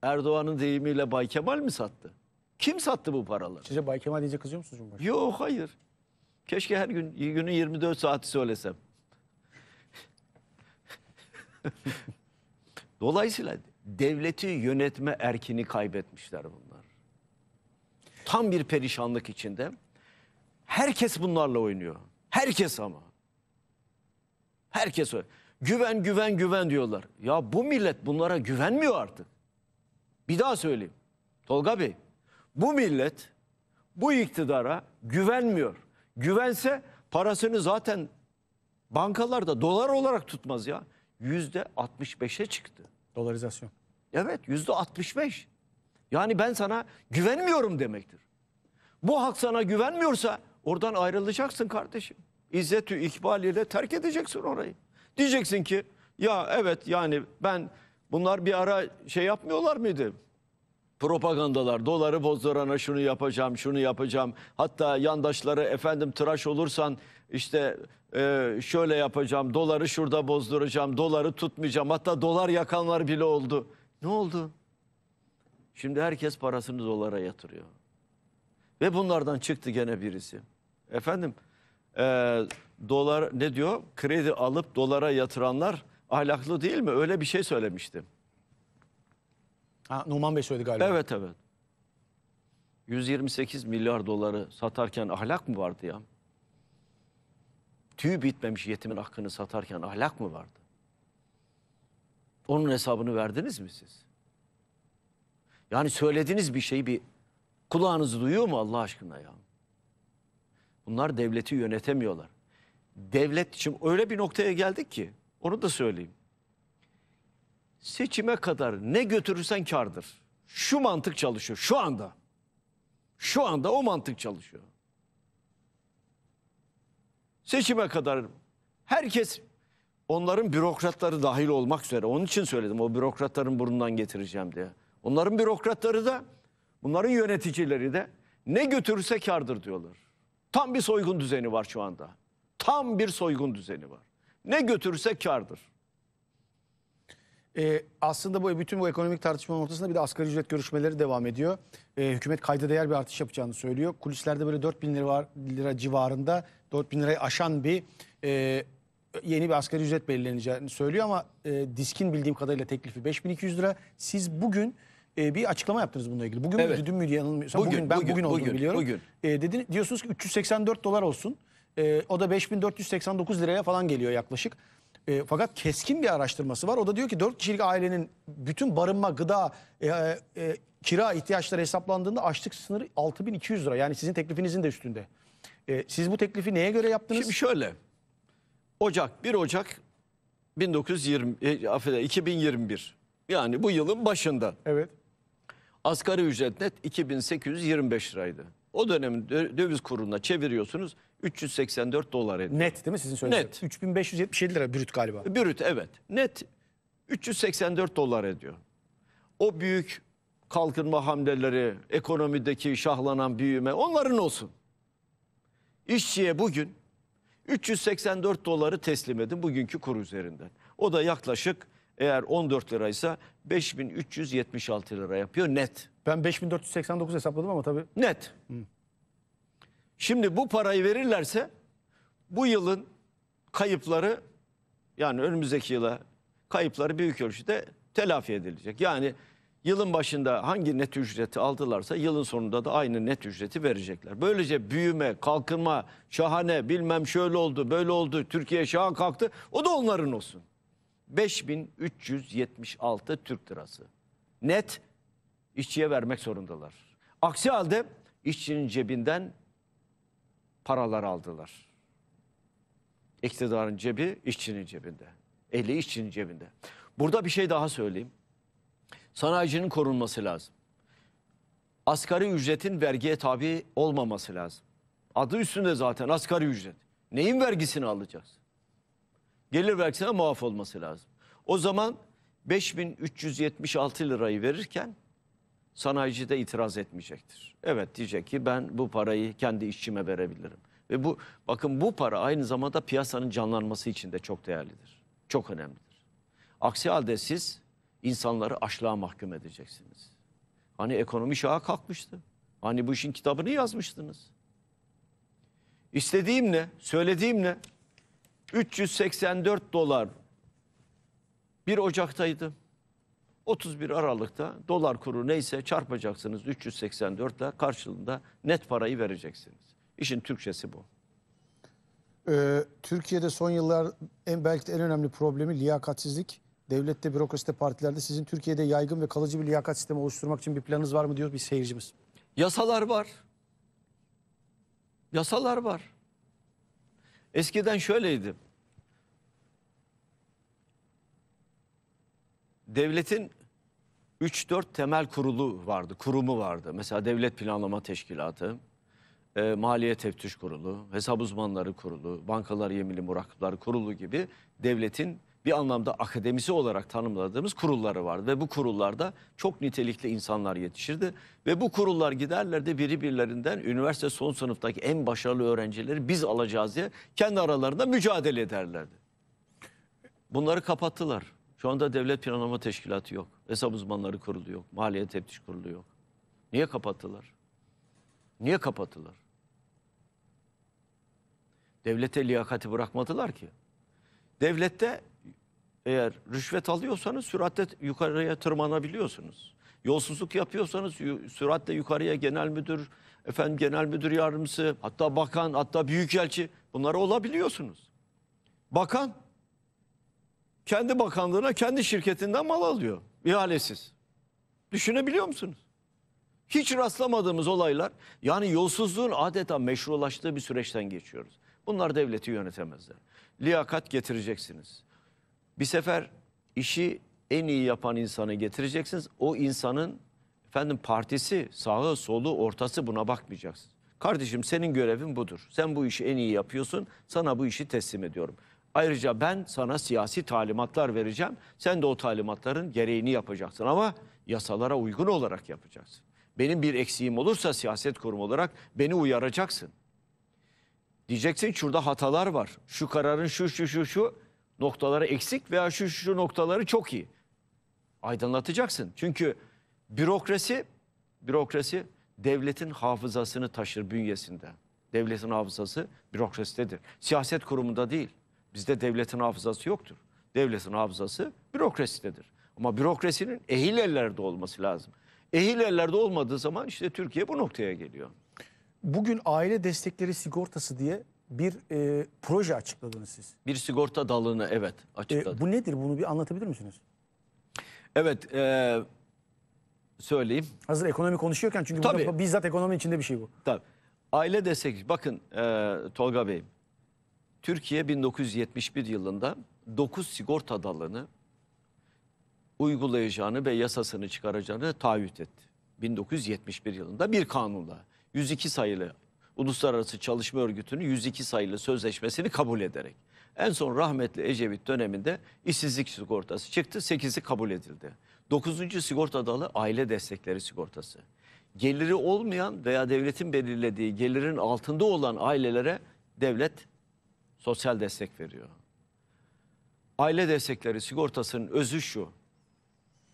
Erdoğan'ın deyimiyle Bay Kemal mi sattı? Kim sattı bu paraları? Size Bay Kemal deyince kızıyor musunuz Yok hayır. Keşke her gün günün 24 saati söylesem. <laughs> Dolayısıyla devleti yönetme erkini kaybetmişler bunlar. Tam bir perişanlık içinde. Herkes bunlarla oynuyor. Herkes ama. Herkes öyle. Güven güven güven diyorlar. Ya bu millet bunlara güvenmiyor artık. Bir daha söyleyeyim. Tolga Bey bu millet bu iktidara güvenmiyor güvense parasını zaten bankalarda dolar olarak tutmaz ya. Yüzde 65'e çıktı. Dolarizasyon. Evet yüzde 65. Yani ben sana güvenmiyorum demektir. Bu hak sana güvenmiyorsa oradan ayrılacaksın kardeşim. İzzetü ikbal terk edeceksin orayı. Diyeceksin ki ya evet yani ben bunlar bir ara şey yapmıyorlar mıydı? propagandalar. Doları bozdurana şunu yapacağım, şunu yapacağım. Hatta yandaşları efendim tıraş olursan işte e, şöyle yapacağım. Doları şurada bozduracağım, doları tutmayacağım. Hatta dolar yakanlar bile oldu. Ne oldu? Şimdi herkes parasını dolara yatırıyor. Ve bunlardan çıktı gene birisi. Efendim e, dolar ne diyor? Kredi alıp dolara yatıranlar ahlaklı değil mi? Öyle bir şey söylemiştim. Ha, Numan Bey söyledi galiba. Evet evet. 128 milyar doları satarken ahlak mı vardı ya? Tüy bitmemiş yetimin hakkını satarken ahlak mı vardı? Onun hesabını verdiniz mi siz? Yani söylediğiniz bir şeyi bir kulağınız duyuyor mu Allah aşkına ya? Bunlar devleti yönetemiyorlar. Devlet için öyle bir noktaya geldik ki onu da söyleyeyim seçime kadar ne götürürsen kardır. Şu mantık çalışıyor şu anda. Şu anda o mantık çalışıyor. Seçime kadar herkes onların bürokratları dahil olmak üzere onun için söyledim o bürokratların burnundan getireceğim diye. Onların bürokratları da bunların yöneticileri de ne götürürse kardır diyorlar. Tam bir soygun düzeni var şu anda. Tam bir soygun düzeni var. Ne götürürse kardır. E, aslında bu bütün bu ekonomik tartışmanın ortasında bir de asgari ücret görüşmeleri devam ediyor. E, hükümet kayda değer bir artış yapacağını söylüyor. Kulislerde böyle 4 bin lira, lira civarında 4 bin lirayı aşan bir e, yeni bir asgari ücret belirleneceğini söylüyor ama e, diskin bildiğim kadarıyla teklifi 5200 lira. Siz bugün e, bir açıklama yaptınız bununla ilgili. Bugün evet. mü dün müydü yanılmıyorsam bugün, bugün ben bugün, bugün olduğunu bugün, biliyorum. Bugün. E, dedin, diyorsunuz ki 384 dolar olsun. E, o da 5489 liraya falan geliyor yaklaşık. E, fakat keskin bir araştırması var. O da diyor ki 4 kişilik ailenin bütün barınma, gıda, e, e, kira ihtiyaçları hesaplandığında açlık sınırı 6200 lira. Yani sizin teklifinizin de üstünde. E, siz bu teklifi neye göre yaptınız? Şimdi şöyle. Ocak 1 Ocak 1920 e, affeder 2021. Yani bu yılın başında. Evet. Asgari ücret net 2825 liraydı. O dönemin döviz kuruna çeviriyorsunuz 384 dolar ediyor. Net değil mi sizin söylediğiniz? Net. 3577 lira brüt galiba. Brüt evet. Net 384 dolar ediyor. O büyük kalkınma hamleleri, ekonomideki şahlanan büyüme onların olsun. İşçiye bugün 384 doları teslim edin bugünkü kur üzerinden. O da yaklaşık eğer 14 liraysa 5376 lira yapıyor net. Ben 5489 hesapladım ama tabii. Net. Hı. Şimdi bu parayı verirlerse bu yılın kayıpları yani önümüzdeki yıla kayıpları büyük ölçüde telafi edilecek. Yani yılın başında hangi net ücreti aldılarsa yılın sonunda da aynı net ücreti verecekler. Böylece büyüme, kalkınma, şahane bilmem şöyle oldu böyle oldu Türkiye şaha kalktı o da onların olsun. 5376 Türk lirası net işçiye vermek zorundalar. Aksi halde işçinin cebinden paralar aldılar. İktidarın cebi işçinin cebinde. Eli işçinin cebinde. Burada bir şey daha söyleyeyim. Sanayicinin korunması lazım. Asgari ücretin vergiye tabi olmaması lazım. Adı üstünde zaten asgari ücret. Neyin vergisini alacağız? Gelir vergisine muaf olması lazım. O zaman 5376 lirayı verirken sanayici de itiraz etmeyecektir. Evet diyecek ki ben bu parayı kendi işçime verebilirim. Ve bu bakın bu para aynı zamanda piyasanın canlanması için de çok değerlidir. Çok önemlidir. Aksi halde siz insanları açlığa mahkum edeceksiniz. Hani ekonomi şaha kalkmıştı. Hani bu işin kitabını yazmıştınız. İstediğim ne? Söylediğim ne? 384 dolar. 1 Ocak'taydı. 31 Aralık'ta dolar kuru neyse çarpacaksınız 384 ile karşılığında net parayı vereceksiniz. İşin Türkçesi bu. Ee, Türkiye'de son yıllar en belki de en önemli problemi liyakatsizlik. Devlette, bürokraside, partilerde sizin Türkiye'de yaygın ve kalıcı bir liyakat sistemi oluşturmak için bir planınız var mı diyor bir seyircimiz. Yasalar var. Yasalar var. Eskiden şöyleydi. Devletin 3-4 temel kurulu vardı, kurumu vardı. Mesela Devlet Planlama Teşkilatı, e, Maliye Teftiş Kurulu, Hesap Uzmanları Kurulu, Bankalar Yemili Murakipleri Kurulu gibi devletin bir anlamda akademisi olarak tanımladığımız kurulları vardı. Ve bu kurullarda çok nitelikli insanlar yetişirdi. Ve bu kurullar giderlerdi biri birlerinden üniversite son sınıftaki en başarılı öğrencileri biz alacağız diye kendi aralarında mücadele ederlerdi. Bunları kapattılar. Şu anda devlet planlama teşkilatı yok. Hesap uzmanları kurulu yok. Maliye teftiş kurulu yok. Niye kapattılar? Niye kapattılar? Devlete liyakati bırakmadılar ki. Devlette eğer rüşvet alıyorsanız süratle yukarıya tırmanabiliyorsunuz. Yolsuzluk yapıyorsanız süratle yukarıya genel müdür, efendim genel müdür yardımcısı, hatta bakan, hatta büyükelçi bunlara olabiliyorsunuz. Bakan kendi bakanlığına, kendi şirketinden mal alıyor. İhalesiz. Düşünebiliyor musunuz? Hiç rastlamadığımız olaylar yani yolsuzluğun adeta meşrulaştığı bir süreçten geçiyoruz. Bunlar devleti yönetemezler. Liyakat getireceksiniz. Bir sefer işi en iyi yapan insanı getireceksiniz. O insanın efendim partisi, sağı, solu, ortası buna bakmayacaksınız. Kardeşim senin görevin budur. Sen bu işi en iyi yapıyorsun. Sana bu işi teslim ediyorum. Ayrıca ben sana siyasi talimatlar vereceğim. Sen de o talimatların gereğini yapacaksın ama yasalara uygun olarak yapacaksın. Benim bir eksiğim olursa siyaset kurumu olarak beni uyaracaksın. Diyeceksin şurada hatalar var. Şu kararın şu şu şu şu noktaları eksik veya şu şu, şu noktaları çok iyi. Aydınlatacaksın. Çünkü bürokrasi bürokrasi devletin hafızasını taşır bünyesinde. Devletin hafızası bürokrasidedir. Siyaset kurumunda değil. Bizde devletin hafızası yoktur. Devletin hafızası bürokrasidedir. Ama bürokrasinin ehil ellerde olması lazım. Ehil ellerde olmadığı zaman işte Türkiye bu noktaya geliyor. Bugün aile destekleri sigortası diye bir e, proje açıkladınız siz. Bir sigorta dalını evet açıkladık. E, bu nedir bunu bir anlatabilir misiniz? Evet e, söyleyeyim. Hazır ekonomi konuşuyorken çünkü Tabii. bizzat ekonomi içinde bir şey bu. Tabii. Aile destek bakın e, Tolga Bey Türkiye 1971 yılında 9 sigorta dalını uygulayacağını ve yasasını çıkaracağını taahhüt etti. 1971 yılında bir kanunla 102 sayılı Uluslararası Çalışma Örgütü'nün 102 sayılı sözleşmesini kabul ederek. En son rahmetli Ecevit döneminde işsizlik sigortası çıktı, 8'i kabul edildi. 9. sigorta dalı aile destekleri sigortası. Geliri olmayan veya devletin belirlediği gelirin altında olan ailelere devlet sosyal destek veriyor. Aile destekleri sigortasının özü şu.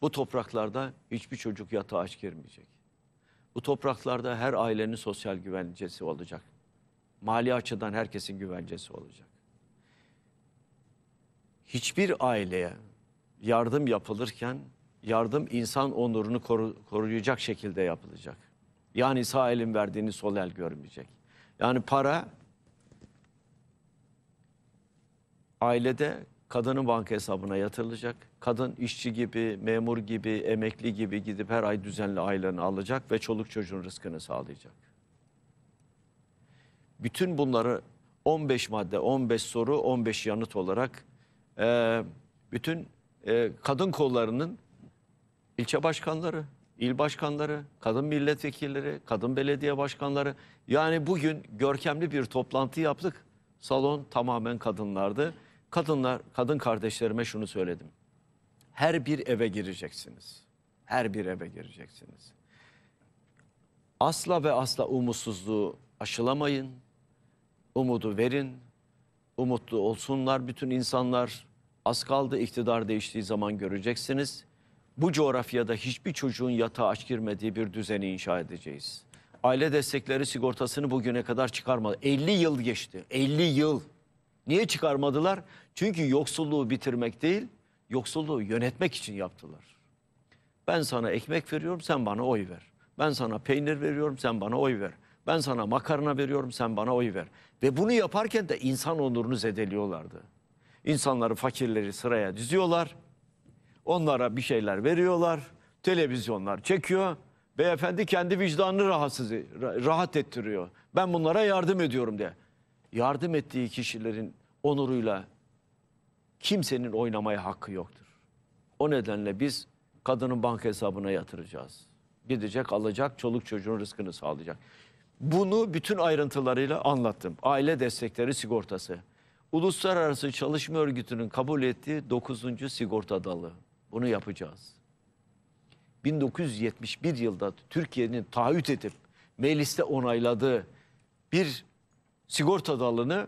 Bu topraklarda hiçbir çocuk yatağa aç girmeyecek. Bu topraklarda her ailenin sosyal güvencesi olacak. Mali açıdan herkesin güvencesi olacak. Hiçbir aileye yardım yapılırken yardım insan onurunu koru, koruyacak şekilde yapılacak. Yani sağ elin verdiğini sol el görmeyecek. Yani para ailede kadının banka hesabına yatırılacak. Kadın işçi gibi, memur gibi, emekli gibi gidip her ay düzenli aylığını alacak ve çoluk çocuğun rızkını sağlayacak. Bütün bunları 15 madde, 15 soru, 15 yanıt olarak e, bütün e, kadın kollarının ilçe başkanları, il başkanları, kadın milletvekilleri, kadın belediye başkanları. Yani bugün görkemli bir toplantı yaptık. Salon tamamen kadınlardı. Kadınlar, kadın kardeşlerime şunu söyledim. Her bir eve gireceksiniz. Her bir eve gireceksiniz. Asla ve asla umutsuzluğu aşılamayın. Umudu verin. Umutlu olsunlar bütün insanlar. Az kaldı iktidar değiştiği zaman göreceksiniz. Bu coğrafyada hiçbir çocuğun yatağa aç girmediği bir düzeni inşa edeceğiz. Aile destekleri sigortasını bugüne kadar çıkarmadı. 50 yıl geçti. 50 yıl. Niye çıkarmadılar? Çünkü yoksulluğu bitirmek değil, yoksulluğu yönetmek için yaptılar. Ben sana ekmek veriyorum, sen bana oy ver. Ben sana peynir veriyorum, sen bana oy ver. Ben sana makarna veriyorum, sen bana oy ver. Ve bunu yaparken de insan onurunu zedeliyorlardı. İnsanları, fakirleri sıraya diziyorlar. Onlara bir şeyler veriyorlar. Televizyonlar çekiyor. Beyefendi kendi vicdanını rahatsız, rahat ettiriyor. Ben bunlara yardım ediyorum diye yardım ettiği kişilerin onuruyla kimsenin oynamaya hakkı yoktur. O nedenle biz kadının banka hesabına yatıracağız. Gidecek, alacak, çoluk çocuğun rızkını sağlayacak. Bunu bütün ayrıntılarıyla anlattım. Aile destekleri sigortası. Uluslararası Çalışma Örgütü'nün kabul ettiği 9. sigorta dalı. Bunu yapacağız. 1971 yılda Türkiye'nin taahhüt edip mecliste onayladığı bir sigorta dalını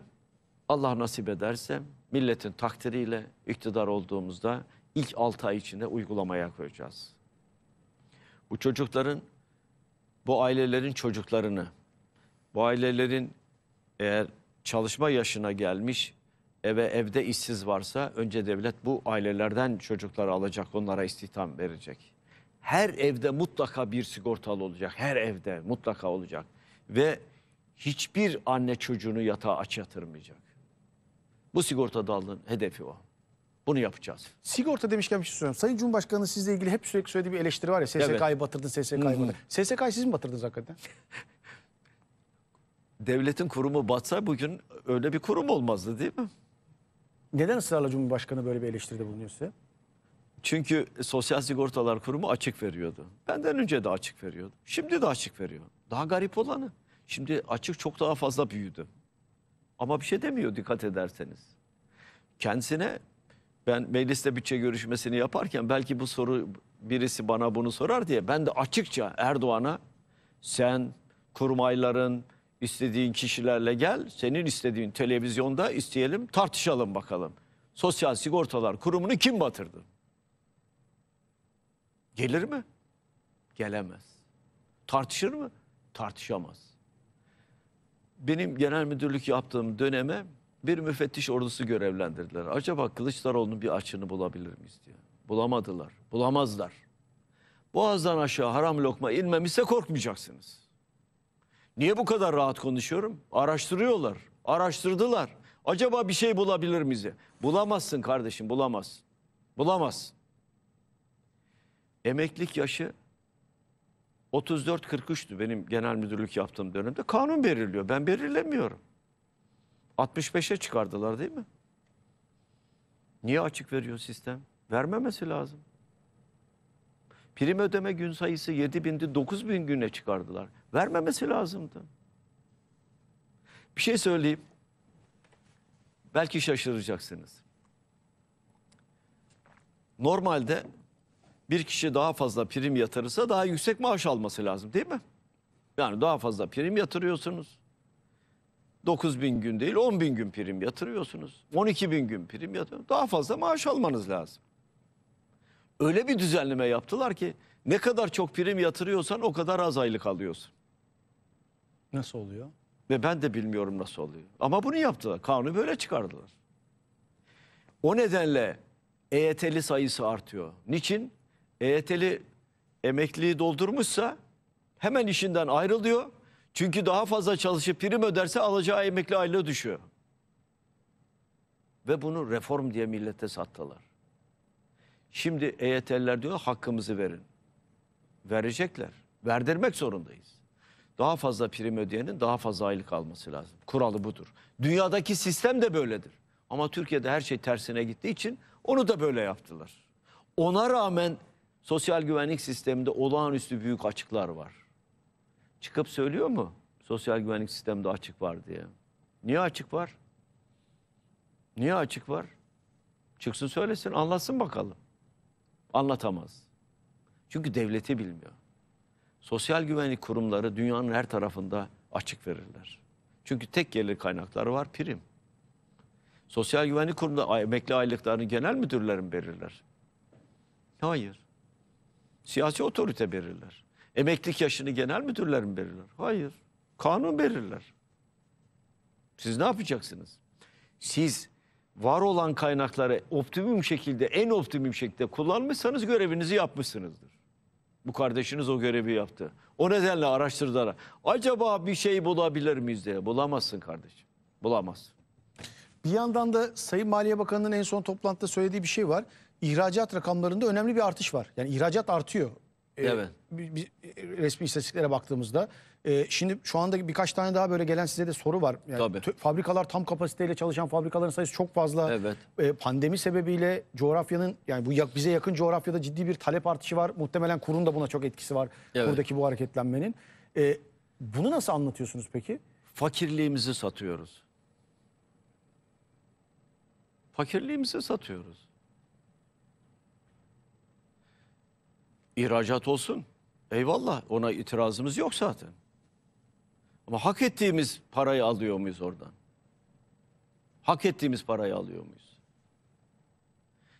Allah nasip ederse milletin takdiriyle iktidar olduğumuzda ilk 6 ay içinde uygulamaya koyacağız. Bu çocukların, bu ailelerin çocuklarını, bu ailelerin eğer çalışma yaşına gelmiş eve evde işsiz varsa önce devlet bu ailelerden çocukları alacak, onlara istihdam verecek. Her evde mutlaka bir sigortalı olacak, her evde mutlaka olacak. Ve hiçbir anne çocuğunu yatağa aç yatırmayacak. Bu sigorta dalının hedefi o. Bunu yapacağız. Sigorta demişken bir şey soruyorum. Sayın Cumhurbaşkanı sizle ilgili hep sürekli söylediği bir eleştiri var ya. SSK'yı evet. batırdın, SSK'yı batırdın. SSK'yı siz mi batırdınız hakikaten? <laughs> Devletin kurumu batsa bugün öyle bir kurum olmazdı değil mi? Neden ısrarla Cumhurbaşkanı böyle bir eleştiride bulunuyor size? Çünkü Sosyal Sigortalar Kurumu açık veriyordu. Benden önce de açık veriyordu. Şimdi de açık veriyor. Daha garip olanı. Şimdi açık çok daha fazla büyüdü. Ama bir şey demiyor dikkat ederseniz. Kendisine ben mecliste bütçe görüşmesini yaparken belki bu soru birisi bana bunu sorar diye ben de açıkça Erdoğan'a sen kurmayların istediğin kişilerle gel senin istediğin televizyonda isteyelim tartışalım bakalım. Sosyal sigortalar kurumunu kim batırdı? Gelir mi? Gelemez. Tartışır mı? Tartışamaz benim genel müdürlük yaptığım döneme bir müfettiş ordusu görevlendirdiler. Acaba Kılıçdaroğlu'nun bir açını bulabilir miyiz diye. Bulamadılar, bulamazlar. Boğazdan aşağı haram lokma inmemişse korkmayacaksınız. Niye bu kadar rahat konuşuyorum? Araştırıyorlar, araştırdılar. Acaba bir şey bulabilir miyiz? Bulamazsın kardeşim, bulamaz. Bulamaz. Emeklilik yaşı 34-43'tü benim genel müdürlük yaptığım dönemde. Kanun belirliyor. Ben belirlemiyorum. 65'e çıkardılar değil mi? Niye açık veriyor sistem? Vermemesi lazım. Prim ödeme gün sayısı 7 bindi 9 bin güne çıkardılar. Vermemesi lazımdı. Bir şey söyleyeyim. Belki şaşıracaksınız. Normalde bir kişi daha fazla prim yatırırsa daha yüksek maaş alması lazım değil mi? Yani daha fazla prim yatırıyorsunuz. 9 bin gün değil 10 bin gün prim yatırıyorsunuz. 12 bin gün prim yatırıyorsunuz. Daha fazla maaş almanız lazım. Öyle bir düzenleme yaptılar ki ne kadar çok prim yatırıyorsan o kadar az aylık alıyorsun. Nasıl oluyor? Ve ben de bilmiyorum nasıl oluyor. Ama bunu yaptılar. Kanunu böyle çıkardılar. O nedenle EYT'li sayısı artıyor. Niçin? EYT'li emekliliği doldurmuşsa hemen işinden ayrılıyor. Çünkü daha fazla çalışıp prim öderse alacağı emekli aylığı düşüyor. Ve bunu reform diye millete sattılar. Şimdi EYT'liler diyor hakkımızı verin. Verecekler. Verdirmek zorundayız. Daha fazla prim ödeyenin daha fazla aylık alması lazım. Kuralı budur. Dünyadaki sistem de böyledir. Ama Türkiye'de her şey tersine gittiği için onu da böyle yaptılar. Ona rağmen Sosyal güvenlik sisteminde olağanüstü büyük açıklar var. Çıkıp söylüyor mu sosyal güvenlik sisteminde açık var diye? Niye açık var? Niye açık var? Çıksın söylesin, anlatsın bakalım. Anlatamaz. Çünkü devleti bilmiyor. Sosyal güvenlik kurumları dünyanın her tarafında açık verirler. Çünkü tek gelir kaynakları var prim. Sosyal güvenlik kurumunda emekli aylıklarını genel müdürlerin verirler. Hayır. Siyasi otorite belirler. Emeklilik yaşını genel müdürler mi belirler? Hayır. Kanun belirler. Siz ne yapacaksınız? Siz var olan kaynakları optimum şekilde, en optimum şekilde kullanmışsanız görevinizi yapmışsınızdır. Bu kardeşiniz o görevi yaptı. O nedenle araştırdılar. Acaba bir şey bulabilir miyiz diye. Bulamazsın kardeşim. Bulamazsın. Bir yandan da Sayın Maliye Bakanı'nın en son toplantıda söylediği bir şey var ihracat rakamlarında önemli bir artış var. Yani ihracat artıyor. Ee, evet. bi- bi- resmi istatistiklere baktığımızda. Ee, şimdi şu anda birkaç tane daha böyle gelen size de soru var. Yani Tabii. fabrikalar tam kapasiteyle çalışan fabrikaların sayısı çok fazla. Evet. Ee, pandemi sebebiyle coğrafyanın yani bu bize yakın coğrafyada ciddi bir talep artışı var. Muhtemelen kurun da buna çok etkisi var. Evet. Buradaki bu hareketlenmenin. bunu nasıl anlatıyorsunuz peki? Fakirliğimizi satıyoruz. Fakirliğimizi satıyoruz. İhracat olsun. Eyvallah ona itirazımız yok zaten. Ama hak ettiğimiz parayı alıyor muyuz oradan? Hak ettiğimiz parayı alıyor muyuz?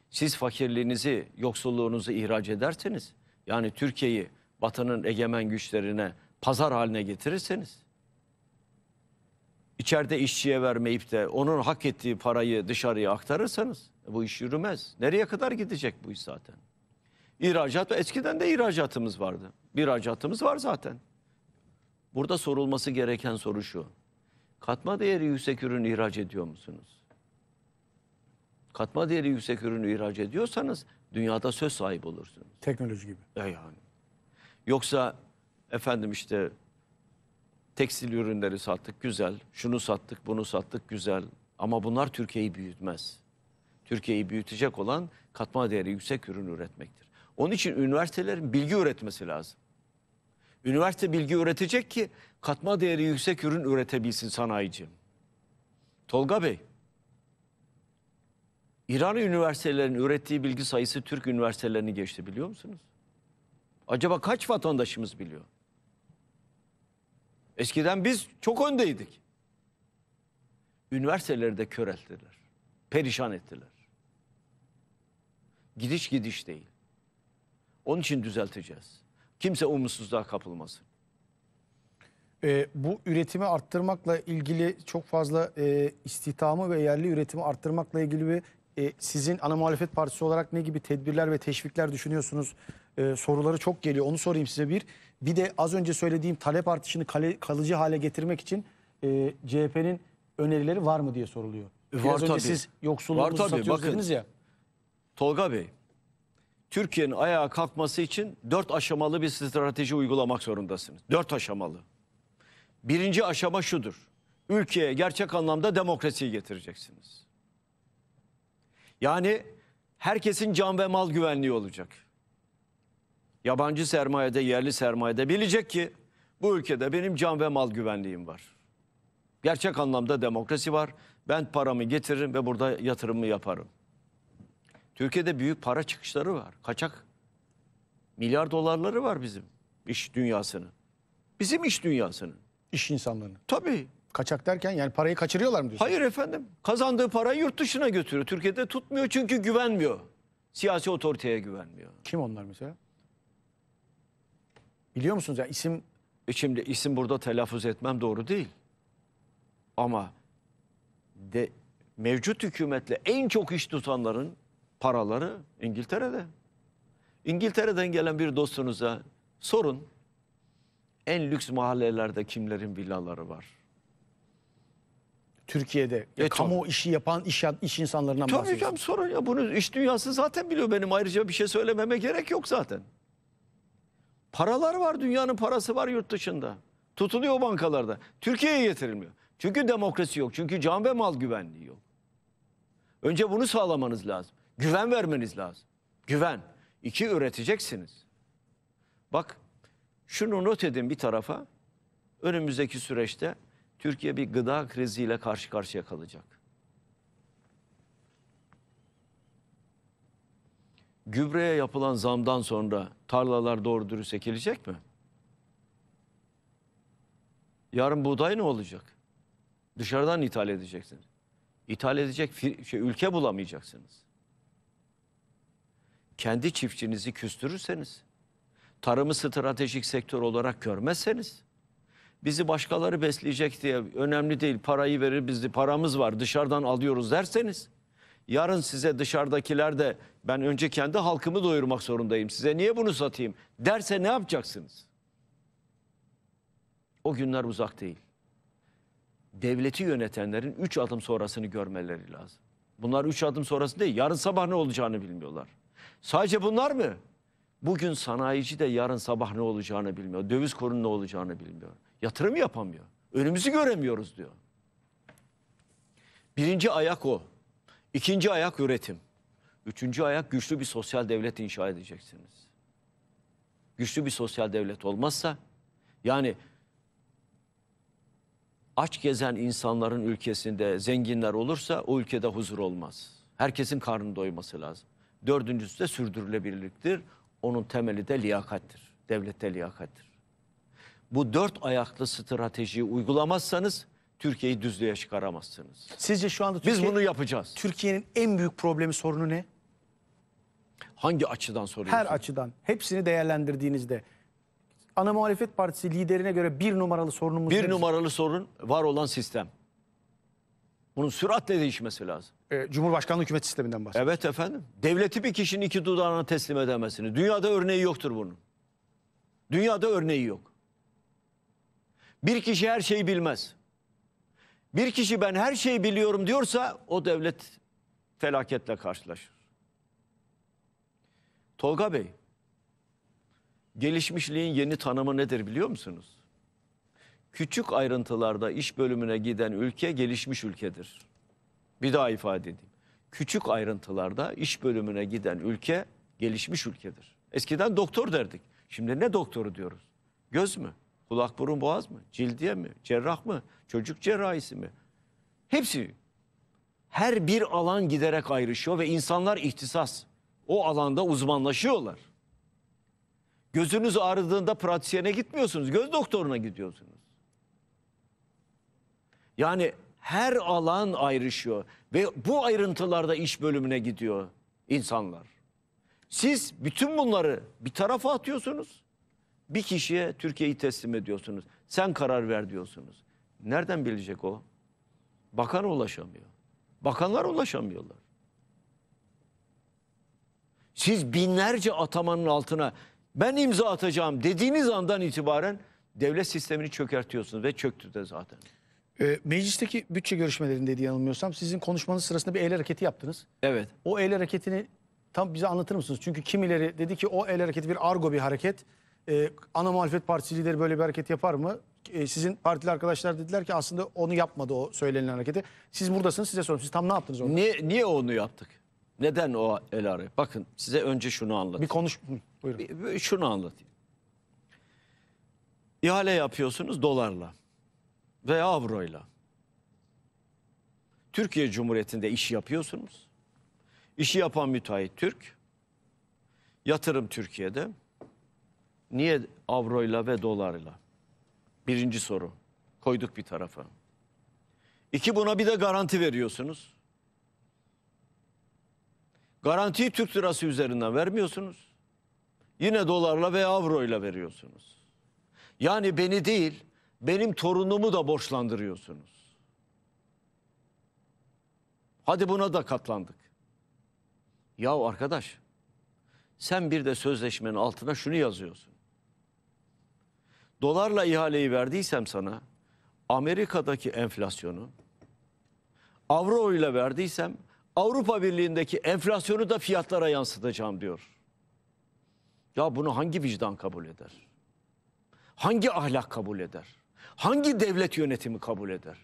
Siz fakirliğinizi, yoksulluğunuzu ihraç ederseniz, yani Türkiye'yi batanın egemen güçlerine pazar haline getirirseniz, içeride işçiye vermeyip de onun hak ettiği parayı dışarıya aktarırsanız bu iş yürümez. Nereye kadar gidecek bu iş zaten? İhracat eskiden de ihracatımız vardı. İhracatımız var zaten. Burada sorulması gereken soru şu. Katma değeri yüksek ürün ihraç ediyor musunuz? Katma değeri yüksek ürünü ihraç ediyorsanız dünyada söz sahibi olursunuz. Teknoloji gibi. E yani. Yoksa efendim işte tekstil ürünleri sattık güzel, şunu sattık, bunu sattık güzel ama bunlar Türkiye'yi büyütmez. Türkiye'yi büyütecek olan katma değeri yüksek ürün üretmektir. Onun için üniversitelerin bilgi üretmesi lazım. Üniversite bilgi üretecek ki katma değeri yüksek ürün üretebilsin sanayici. Tolga Bey, İran üniversitelerinin ürettiği bilgi sayısı Türk üniversitelerini geçti biliyor musunuz? Acaba kaç vatandaşımız biliyor? Eskiden biz çok öndeydik. Üniversiteleri de körelttiler. Perişan ettiler. Gidiş gidiş değil. Onun için düzelteceğiz. Kimse umutsuzluğa kapılmasın. E, bu üretimi arttırmakla ilgili çok fazla e, istihdamı ve yerli üretimi arttırmakla ilgili bir e, sizin ana muhalefet partisi olarak ne gibi tedbirler ve teşvikler düşünüyorsunuz? E, soruları çok geliyor. Onu sorayım size bir. Bir de az önce söylediğim talep artışını kale, kalıcı hale getirmek için e, CHP'nin önerileri var mı diye soruluyor. E, Biraz var önce siz yoksulluğu var tabii. satıyoruz Bakın, dediniz ya. Tolga Bey Türkiye'nin ayağa kalkması için dört aşamalı bir strateji uygulamak zorundasınız. Dört aşamalı. Birinci aşama şudur. Ülkeye gerçek anlamda demokrasiyi getireceksiniz. Yani herkesin can ve mal güvenliği olacak. Yabancı sermayede, yerli sermayede bilecek ki bu ülkede benim can ve mal güvenliğim var. Gerçek anlamda demokrasi var. Ben paramı getiririm ve burada yatırımımı yaparım. Türkiye'de büyük para çıkışları var. Kaçak. Milyar dolarları var bizim iş dünyasının. Bizim iş dünyasının. İş insanlarının. Tabii. Kaçak derken yani parayı kaçırıyorlar mı diyorsun? Hayır efendim. Kazandığı parayı yurt dışına götürüyor. Türkiye'de tutmuyor çünkü güvenmiyor. Siyasi otoriteye güvenmiyor. Kim onlar mesela? Biliyor musunuz ya isim... E şimdi isim burada telaffuz etmem doğru değil. Ama de, mevcut hükümetle en çok iş tutanların paraları İngiltere'de. İngiltere'den gelen bir dostunuza sorun. En lüks mahallelerde kimlerin villaları var? Türkiye'de e, kamu tabii. işi yapan iş, iş insanlarından e, tabii bahsediyorsun. Tabii sorun ya bunu iş dünyası zaten biliyor benim ayrıca bir şey söylememe gerek yok zaten. Paralar var dünyanın parası var yurt dışında. Tutuluyor bankalarda. Türkiye'ye getirilmiyor. Çünkü demokrasi yok. Çünkü can ve mal güvenliği yok. Önce bunu sağlamanız lazım. Güven vermeniz lazım. Güven. İki üreteceksiniz. Bak şunu not edin bir tarafa. Önümüzdeki süreçte Türkiye bir gıda kriziyle karşı karşıya kalacak. Gübreye yapılan zamdan sonra tarlalar doğru dürüst ekilecek mi? Yarın buğday ne olacak? Dışarıdan ithal edeceksiniz. İthal edecek şey, ülke bulamayacaksınız kendi çiftçinizi küstürürseniz, tarımı stratejik sektör olarak görmezseniz, bizi başkaları besleyecek diye önemli değil parayı verir bizi paramız var dışarıdan alıyoruz derseniz, yarın size dışarıdakiler de ben önce kendi halkımı doyurmak zorundayım size niye bunu satayım derse ne yapacaksınız? O günler uzak değil. Devleti yönetenlerin üç adım sonrasını görmeleri lazım. Bunlar üç adım sonrası değil. Yarın sabah ne olacağını bilmiyorlar. Sadece bunlar mı? Bugün sanayici de yarın sabah ne olacağını bilmiyor. Döviz kurunun ne olacağını bilmiyor. Yatırım yapamıyor. Önümüzü göremiyoruz diyor. Birinci ayak o. İkinci ayak üretim. Üçüncü ayak güçlü bir sosyal devlet inşa edeceksiniz. Güçlü bir sosyal devlet olmazsa yani aç gezen insanların ülkesinde zenginler olursa o ülkede huzur olmaz. Herkesin karnı doyması lazım. Dördüncüsü de sürdürülebilirliktir. Onun temeli de liyakattir. Devlette de liyakattir. Bu dört ayaklı stratejiyi uygulamazsanız Türkiye'yi düzlüğe çıkaramazsınız. Sizce şu anda Türkiye, biz bunu yapacağız. Türkiye'nin en büyük problemi sorunu ne? Hangi açıdan soruyorsunuz? Her açıdan. Hepsini değerlendirdiğinizde. Ana Muhalefet Partisi liderine göre bir numaralı sorunumuz Bir numaralı sorun var olan sistem. Bunun süratle değişmesi lazım. E, Cumhurbaşkanlığı hükümet sisteminden bahsediyor. Evet efendim. Devleti bir kişinin iki dudağına teslim edemesini. Dünyada örneği yoktur bunun. Dünyada örneği yok. Bir kişi her şeyi bilmez. Bir kişi ben her şeyi biliyorum diyorsa o devlet felaketle karşılaşır. Tolga Bey, gelişmişliğin yeni tanımı nedir biliyor musunuz? küçük ayrıntılarda iş bölümüne giden ülke gelişmiş ülkedir. Bir daha ifade edeyim. Küçük ayrıntılarda iş bölümüne giden ülke gelişmiş ülkedir. Eskiden doktor derdik. Şimdi ne doktoru diyoruz? Göz mü? Kulak burun boğaz mı? Cildiye mi? Cerrah mı? Çocuk cerrahisi mi? Hepsi her bir alan giderek ayrışıyor ve insanlar ihtisas. O alanda uzmanlaşıyorlar. Gözünüz ağrıdığında pratisyene gitmiyorsunuz. Göz doktoruna gidiyorsunuz. Yani her alan ayrışıyor ve bu ayrıntılarda iş bölümüne gidiyor insanlar. Siz bütün bunları bir tarafa atıyorsunuz. Bir kişiye Türkiye'yi teslim ediyorsunuz. Sen karar ver diyorsunuz. Nereden bilecek o? Bakan ulaşamıyor. Bakanlar ulaşamıyorlar. Siz binlerce atamanın altına ben imza atacağım dediğiniz andan itibaren devlet sistemini çökertiyorsunuz ve çöktü de zaten. E, meclisteki bütçe görüşmelerinde diye yanılmıyorsam sizin konuşmanız sırasında bir el hareketi yaptınız. Evet. O el hareketini tam bize anlatır mısınız? Çünkü kimileri dedi ki o el hareketi bir argo bir hareket. E, ana muhalefet partisi lideri böyle bir hareket yapar mı? E, sizin partili arkadaşlar dediler ki aslında onu yapmadı o söylenen hareketi. Siz buradasınız size soruyorum. Siz tam ne yaptınız orada? Niye, niye onu yaptık? Neden o el hareketi? Bakın size önce şunu anlatayım. Bir konuş. Hı, buyurun. Bir, bir şunu anlatayım. İhale yapıyorsunuz dolarla veya avroyla. Türkiye Cumhuriyeti'nde iş yapıyorsunuz. İşi yapan müteahhit Türk. Yatırım Türkiye'de. Niye avroyla ve dolarla? Birinci soru. Koyduk bir tarafa. İki buna bir de garanti veriyorsunuz. Garantiyi Türk lirası üzerinden vermiyorsunuz. Yine dolarla veya avroyla veriyorsunuz. Yani beni değil benim torunumu da borçlandırıyorsunuz. Hadi buna da katlandık. Yahu arkadaş sen bir de sözleşmenin altına şunu yazıyorsun. Dolarla ihaleyi verdiysem sana Amerika'daki enflasyonu, avro ile verdiysem Avrupa Birliği'ndeki enflasyonu da fiyatlara yansıtacağım diyor. Ya bunu hangi vicdan kabul eder? Hangi ahlak kabul eder? Hangi devlet yönetimi kabul eder?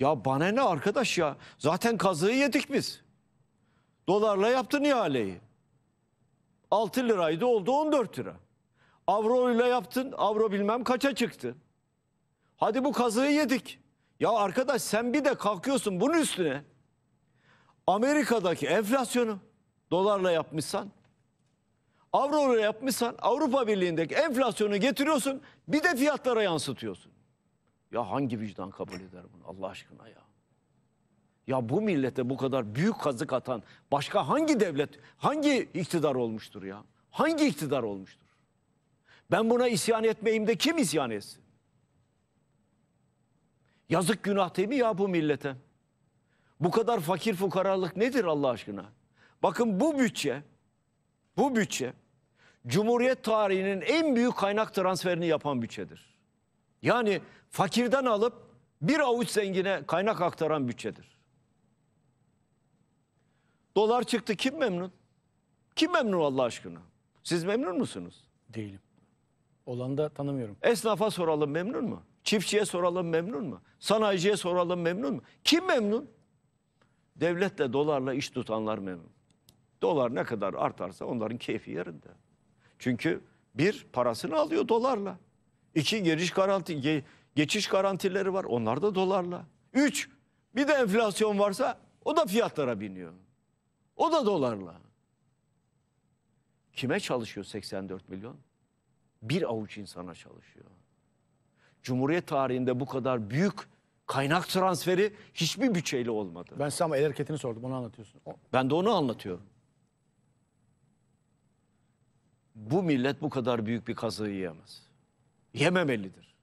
Ya bana ne arkadaş ya? Zaten kazığı yedik biz. Dolarla yaptın ihaleyi. 6 liraydı oldu 14 lira. Avro ile yaptın, avro bilmem kaça çıktı. Hadi bu kazığı yedik. Ya arkadaş sen bir de kalkıyorsun bunun üstüne. Amerika'daki enflasyonu dolarla yapmışsan Avro yapmışsan Avrupa Birliği'ndeki enflasyonu getiriyorsun bir de fiyatlara yansıtıyorsun. Ya hangi vicdan kabul eder bunu Allah aşkına ya? Ya bu millete bu kadar büyük kazık atan başka hangi devlet, hangi iktidar olmuştur ya? Hangi iktidar olmuştur? Ben buna isyan etmeyeyim de kim isyan etsin? Yazık günah değil mi ya bu millete? Bu kadar fakir fukaralık nedir Allah aşkına? Bakın bu bütçe bu bütçe Cumhuriyet tarihinin en büyük kaynak transferini yapan bütçedir. Yani fakirden alıp bir avuç zengine kaynak aktaran bütçedir. Dolar çıktı kim memnun? Kim memnun Allah aşkına? Siz memnun musunuz? Değilim. Olan da tanımıyorum. Esnafa soralım memnun mu? Çiftçiye soralım memnun mu? Sanayiciye soralım memnun mu? Kim memnun? Devletle dolarla iş tutanlar memnun. Dolar ne kadar artarsa onların keyfi yerinde. Çünkü bir parasını alıyor dolarla. İki geliş garanti ge, geçiş garantileri var. Onlar da dolarla. Üç bir de enflasyon varsa o da fiyatlara biniyor. O da dolarla. Kime çalışıyor 84 milyon? Bir avuç insana çalışıyor. Cumhuriyet tarihinde bu kadar büyük kaynak transferi hiçbir bütçeyle olmadı. Ben size ama el hareketini sordum onu anlatıyorsun. O... Ben de onu anlatıyorum bu millet bu kadar büyük bir kazığı yiyemez. Yememelidir.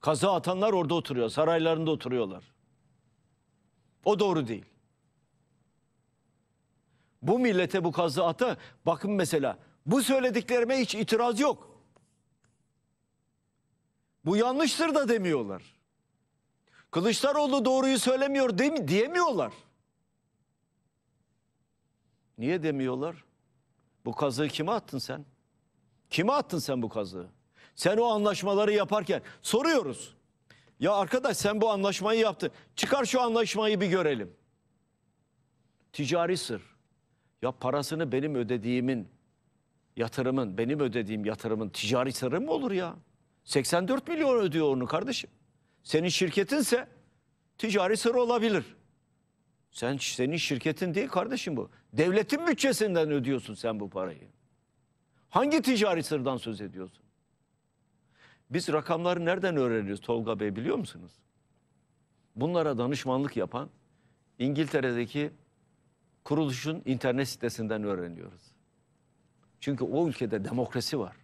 Kazı atanlar orada oturuyor, saraylarında oturuyorlar. O doğru değil. Bu millete bu kazı ata, bakın mesela bu söylediklerime hiç itiraz yok. Bu yanlıştır da demiyorlar. Kılıçdaroğlu doğruyu söylemiyor değil mi? diyemiyorlar. Niye demiyorlar? Bu kazığı kime attın sen? Kime attın sen bu kazığı? Sen o anlaşmaları yaparken soruyoruz. Ya arkadaş sen bu anlaşmayı yaptın. Çıkar şu anlaşmayı bir görelim. Ticari sır. Ya parasını benim ödediğimin yatırımın, benim ödediğim yatırımın ticari sırrı mı olur ya? 84 milyon ödüyor onu kardeşim. Senin şirketinse ticari sır olabilir. Sen senin şirketin değil kardeşim bu. Devletin bütçesinden ödüyorsun sen bu parayı. Hangi ticari sırdan söz ediyorsun? Biz rakamları nereden öğreniyoruz Tolga Bey biliyor musunuz? Bunlara danışmanlık yapan İngiltere'deki kuruluşun internet sitesinden öğreniyoruz. Çünkü o ülkede demokrasi var.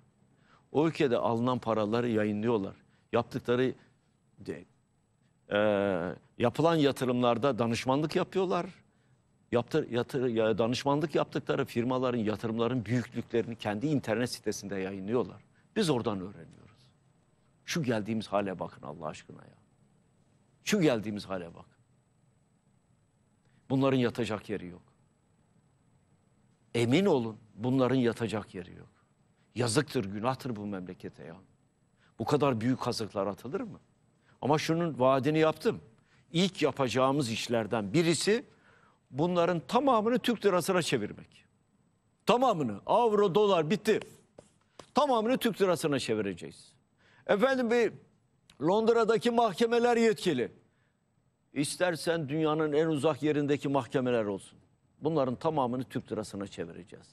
O ülkede alınan paraları yayınlıyorlar. Yaptıkları e, yapılan yatırımlarda danışmanlık yapıyorlar. Yaptır, yatır, ya, danışmanlık yaptıkları firmaların, yatırımların büyüklüklerini kendi internet sitesinde yayınlıyorlar. Biz oradan öğreniyoruz. Şu geldiğimiz hale bakın Allah aşkına ya. Şu geldiğimiz hale bak. Bunların yatacak yeri yok. Emin olun bunların yatacak yeri yok. Yazıktır, günahtır bu memlekete ya. Bu kadar büyük kazıklar atılır mı? Ama şunun vaadini yaptım. İlk yapacağımız işlerden birisi bunların tamamını Türk lirasına çevirmek. Tamamını. Avro, dolar bitti. Tamamını Türk lirasına çevireceğiz. Efendim bir Londra'daki mahkemeler yetkili. İstersen dünyanın en uzak yerindeki mahkemeler olsun. Bunların tamamını Türk lirasına çevireceğiz.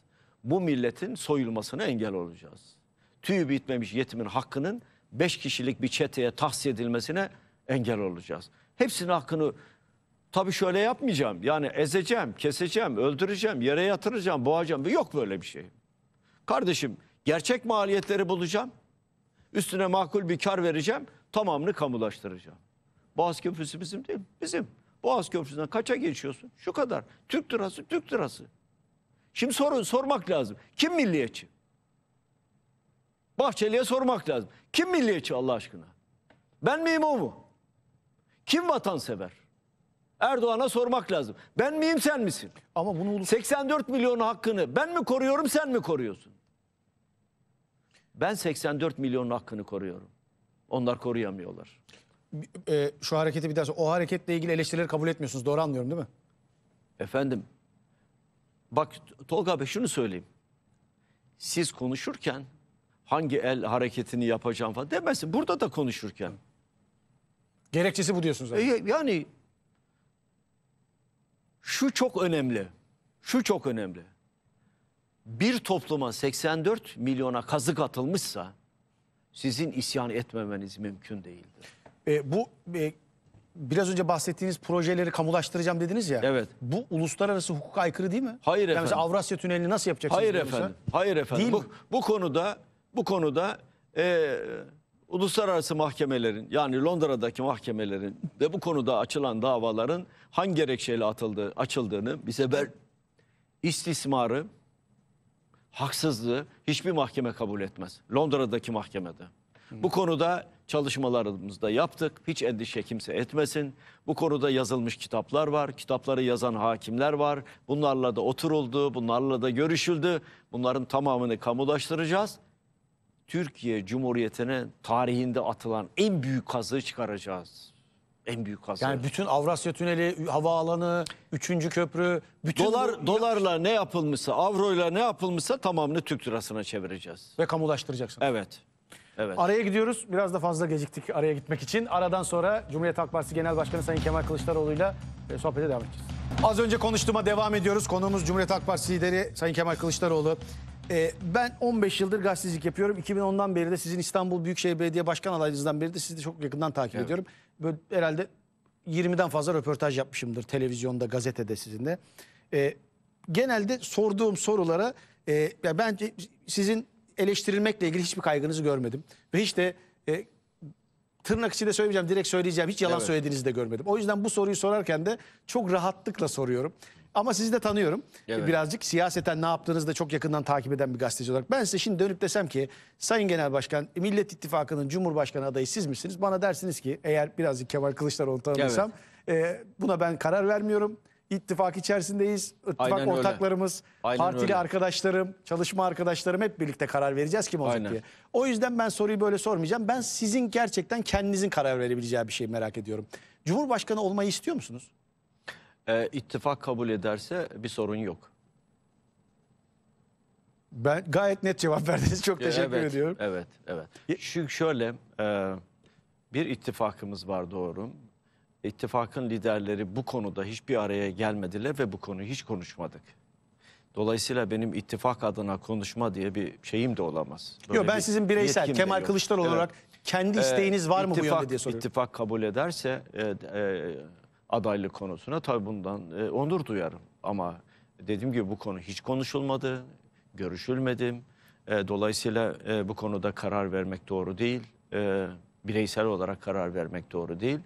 Bu milletin soyulmasına engel olacağız. Tüy bitmemiş yetimin hakkının beş kişilik bir çeteye tahsis edilmesine engel olacağız. Hepsinin hakkını tabii şöyle yapmayacağım. Yani ezeceğim, keseceğim, öldüreceğim, yere yatıracağım, boğacağım. Yok böyle bir şey. Kardeşim gerçek maliyetleri bulacağım. Üstüne makul bir kar vereceğim. Tamamını kamulaştıracağım. Boğaz Köprüsü bizim değil mi? Bizim. Boğaz Köprüsü'nden kaça geçiyorsun? Şu kadar. Türk lirası, Türk lirası. Şimdi sorun sormak lazım. Kim milliyetçi? Bahçeli'ye sormak lazım. Kim milliyetçi Allah aşkına? Ben miyim o mu? Kim vatansever? Erdoğan'a sormak lazım. Ben miyim sen misin? Ama bunu 84 milyonu hakkını ben mi koruyorum sen mi koruyorsun? Ben 84 milyonun hakkını koruyorum. Onlar koruyamıyorlar. E, şu hareketi bir daha sonra. O hareketle ilgili eleştirileri kabul etmiyorsunuz. Doğru anlıyorum değil mi? Efendim. Bak Tolga Bey şunu söyleyeyim. Siz konuşurken hangi el hareketini yapacağım falan demesin. Burada da konuşurken. Gerekçesi bu diyorsunuz. E, yani şu çok önemli. Şu çok önemli. Bir topluma 84 milyona kazık atılmışsa sizin isyan etmemeniz mümkün değildir. E, bu e, biraz önce bahsettiğiniz projeleri kamulaştıracağım dediniz ya. Evet. Bu uluslararası hukuka aykırı değil mi? Hayır yani efendim. Mesela Avrasya Tüneli'ni nasıl yapacaksınız? Hayır efendim. Hayır efendim. Değil bu, mi? bu konuda bu konuda e, uluslararası mahkemelerin yani Londra'daki mahkemelerin ve bu konuda açılan davaların hangi gerekçeyle atıldığı, açıldığını bize ver istismarı, haksızlığı hiçbir mahkeme kabul etmez. Londra'daki mahkemede. Bu konuda çalışmalarımızda yaptık. Hiç endişe kimse etmesin. Bu konuda yazılmış kitaplar var. Kitapları yazan hakimler var. Bunlarla da oturuldu, bunlarla da görüşüldü. Bunların tamamını kamulaştıracağız. Türkiye Cumhuriyeti'ne tarihinde atılan en büyük kazığı çıkaracağız. En büyük kazığı. Yani bütün Avrasya Tüneli, havaalanı, 3. köprü, bütün dolar bu... dolarla ne yapılmışsa, avroyla ne yapılmışsa tamamını Türk lirasına çevireceğiz. Ve kamulaştıracaksın. Evet. Evet. Araya gidiyoruz. Biraz da fazla geciktik araya gitmek için. Aradan sonra Cumhuriyet Halk Partisi Genel Başkanı Sayın Kemal Kılıçdaroğlu'yla e, sohbete devam edeceğiz. Az önce konuştuğuma devam ediyoruz. Konuğumuz Cumhuriyet Halk Partisi lideri Sayın Kemal Kılıçdaroğlu. Ee, ben 15 yıldır gazetecilik yapıyorum. 2010'dan beri de sizin İstanbul Büyükşehir Belediye Başkan adaylığınızdan beri de sizi de çok yakından takip evet. ediyorum. Böyle herhalde 20'den fazla röportaj yapmışımdır televizyonda, gazetede sizinle. Ee, genelde sorduğum sorulara e, ya bence sizin eleştirilmekle ilgili hiçbir kaygınızı görmedim. Ve hiç de e, tırnak içinde söylemeyeceğim, direkt söyleyeceğim. Hiç yalan evet. söylediğinizi de görmedim. O yüzden bu soruyu sorarken de çok rahatlıkla soruyorum. Ama sizi de tanıyorum. Evet. Birazcık siyaseten ne yaptığınızı da çok yakından takip eden bir gazeteci olarak. Ben size şimdi dönüp desem ki Sayın Genel Başkan Millet İttifakı'nın Cumhurbaşkanı adayı siz misiniz? Bana dersiniz ki eğer birazcık Kemal Kılıçdaroğlu tanıdıysam evet. e, buna ben karar vermiyorum. İttifak içerisindeyiz. İttifak Aynen ortaklarımız, öyle. partili öyle. arkadaşlarım, çalışma arkadaşlarım hep birlikte karar vereceğiz kim olacak diye. O yüzden ben soruyu böyle sormayacağım. Ben sizin gerçekten kendinizin karar verebileceği bir şey merak ediyorum. Cumhurbaşkanı olmayı istiyor musunuz? e, ittifak kabul ederse bir sorun yok. Ben gayet net cevap <laughs> verdiniz. Çok ee, teşekkür evet, ediyorum. Evet, evet. Çünkü şöyle e, bir ittifakımız var doğru. İttifakın liderleri bu konuda hiçbir araya gelmediler ve bu konuyu hiç konuşmadık. Dolayısıyla benim ittifak adına konuşma diye bir şeyim de olamaz. Böyle yok ben sizin bireysel Kemal Kılıçdaroğlu evet. olarak kendi ee, isteğiniz ee, var mı ittifak, bu yönde diye soruyorum. İttifak kabul ederse e, e, adaylık konusuna tabii bundan e, onur duyarım. Ama dediğim gibi bu konu hiç konuşulmadı, görüşülmedi. E, dolayısıyla e, bu konuda karar vermek doğru değil. E, bireysel olarak karar vermek doğru değil.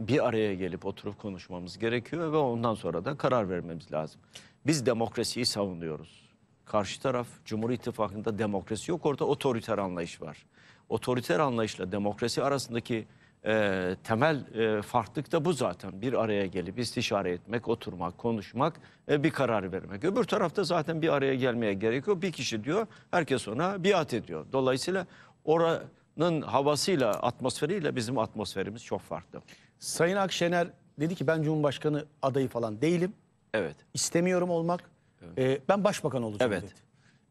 Bir araya gelip oturup konuşmamız gerekiyor ve ondan sonra da karar vermemiz lazım. Biz demokrasiyi savunuyoruz. Karşı taraf Cumhur İttifakı'nda demokrasi yok orada otoriter anlayış var. Otoriter anlayışla demokrasi arasındaki e, temel e, farklılık da bu zaten. Bir araya gelip istişare etmek, oturmak, konuşmak, e, bir karar vermek. Öbür tarafta zaten bir araya gelmeye gerekiyor. Bir kişi diyor, herkes ona biat ediyor. Dolayısıyla oranın havasıyla, atmosferiyle bizim atmosferimiz çok farklı. Sayın Akşener dedi ki ben Cumhurbaşkanı adayı falan değilim. Evet. İstemiyorum olmak. Evet. E, ben başbakan olacağım evet. dedi.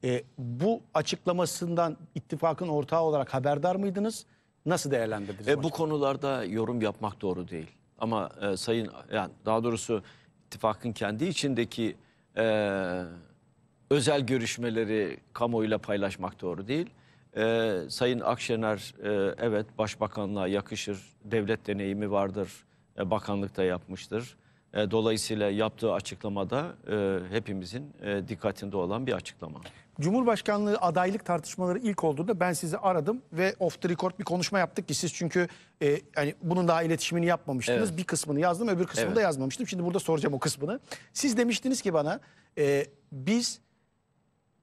E, bu açıklamasından ittifakın ortağı olarak haberdar mıydınız? Nasıl değerlendirdiniz? E, bu konularda yorum yapmak doğru değil. Ama e, sayın yani daha doğrusu ittifakın kendi içindeki e, özel görüşmeleri kamuoyuyla paylaşmak doğru değil. E, sayın Akşener e, evet başbakanlığa yakışır, devlet deneyimi vardır, e, bakanlıkta yapmıştır. E, dolayısıyla yaptığı açıklamada e, hepimizin e, dikkatinde olan bir açıklama. Cumhurbaşkanlığı adaylık tartışmaları ilk olduğunda ben sizi aradım ve off the record bir konuşma yaptık ki siz çünkü e, hani bunun daha iletişimini yapmamıştınız. Evet. Bir kısmını yazdım öbür kısmını evet. da yazmamıştım. Şimdi burada soracağım o kısmını. Siz demiştiniz ki bana e, biz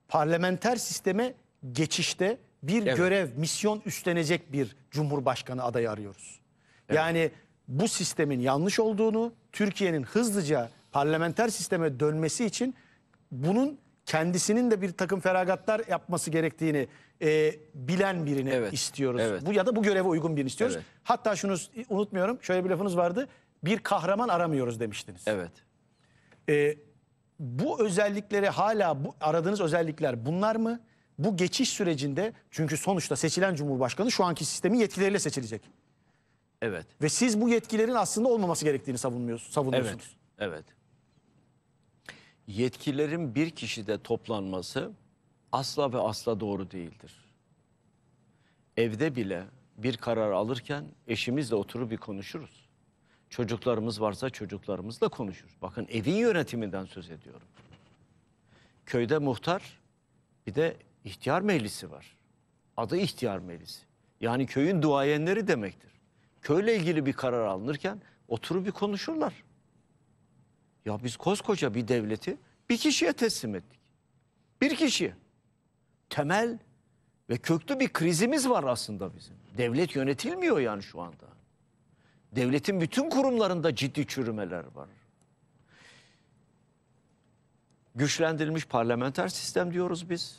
parlamenter sisteme geçişte bir evet. görev, misyon üstlenecek bir cumhurbaşkanı adayı arıyoruz. Evet. Yani bu sistemin yanlış olduğunu, Türkiye'nin hızlıca parlamenter sisteme dönmesi için bunun kendisinin de bir takım feragatlar yapması gerektiğini e, bilen birini Evet, istiyoruz. evet. Bu ya da bu göreve uygun birini istiyoruz. Evet. Hatta şunu unutmuyorum. Şöyle bir lafınız vardı. Bir kahraman aramıyoruz demiştiniz. Evet. E, bu özellikleri hala bu aradığınız özellikler bunlar mı? Bu geçiş sürecinde çünkü sonuçta seçilen cumhurbaşkanı şu anki sistemin yetkileriyle seçilecek. Evet. Ve siz bu yetkilerin aslında olmaması gerektiğini savunmuyorsunuz. Evet. Evet yetkilerin bir kişide toplanması asla ve asla doğru değildir. Evde bile bir karar alırken eşimizle oturup bir konuşuruz. Çocuklarımız varsa çocuklarımızla konuşuruz. Bakın evin yönetiminden söz ediyorum. Köyde muhtar bir de ihtiyar meclisi var. Adı ihtiyar meclisi. Yani köyün duayenleri demektir. Köyle ilgili bir karar alınırken oturup bir konuşurlar. Ya biz koskoca bir devleti bir kişiye teslim ettik. Bir kişi. Temel ve köklü bir krizimiz var aslında bizim. Devlet yönetilmiyor yani şu anda. Devletin bütün kurumlarında ciddi çürümeler var. Güçlendirilmiş parlamenter sistem diyoruz biz.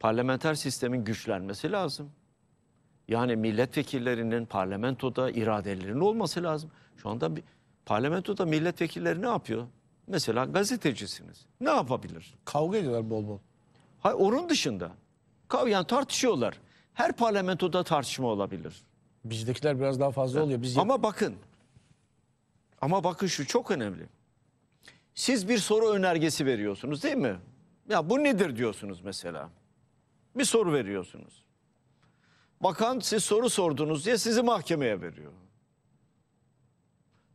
Parlamenter sistemin güçlenmesi lazım. Yani milletvekillerinin parlamentoda iradelerinin olması lazım. Şu anda bir Parlamentoda milletvekilleri ne yapıyor? Mesela gazetecisiniz. Ne yapabilir? Kavga ediyorlar bol bol. Hayır onun dışında. kavga, yani tartışıyorlar. Her parlamentoda tartışma olabilir. Bizdekiler biraz daha fazla oluyor. Biz Ama bakın. Ama bakın şu çok önemli. Siz bir soru önergesi veriyorsunuz değil mi? Ya bu nedir diyorsunuz mesela. Bir soru veriyorsunuz. Bakan siz soru sordunuz diye sizi mahkemeye veriyor.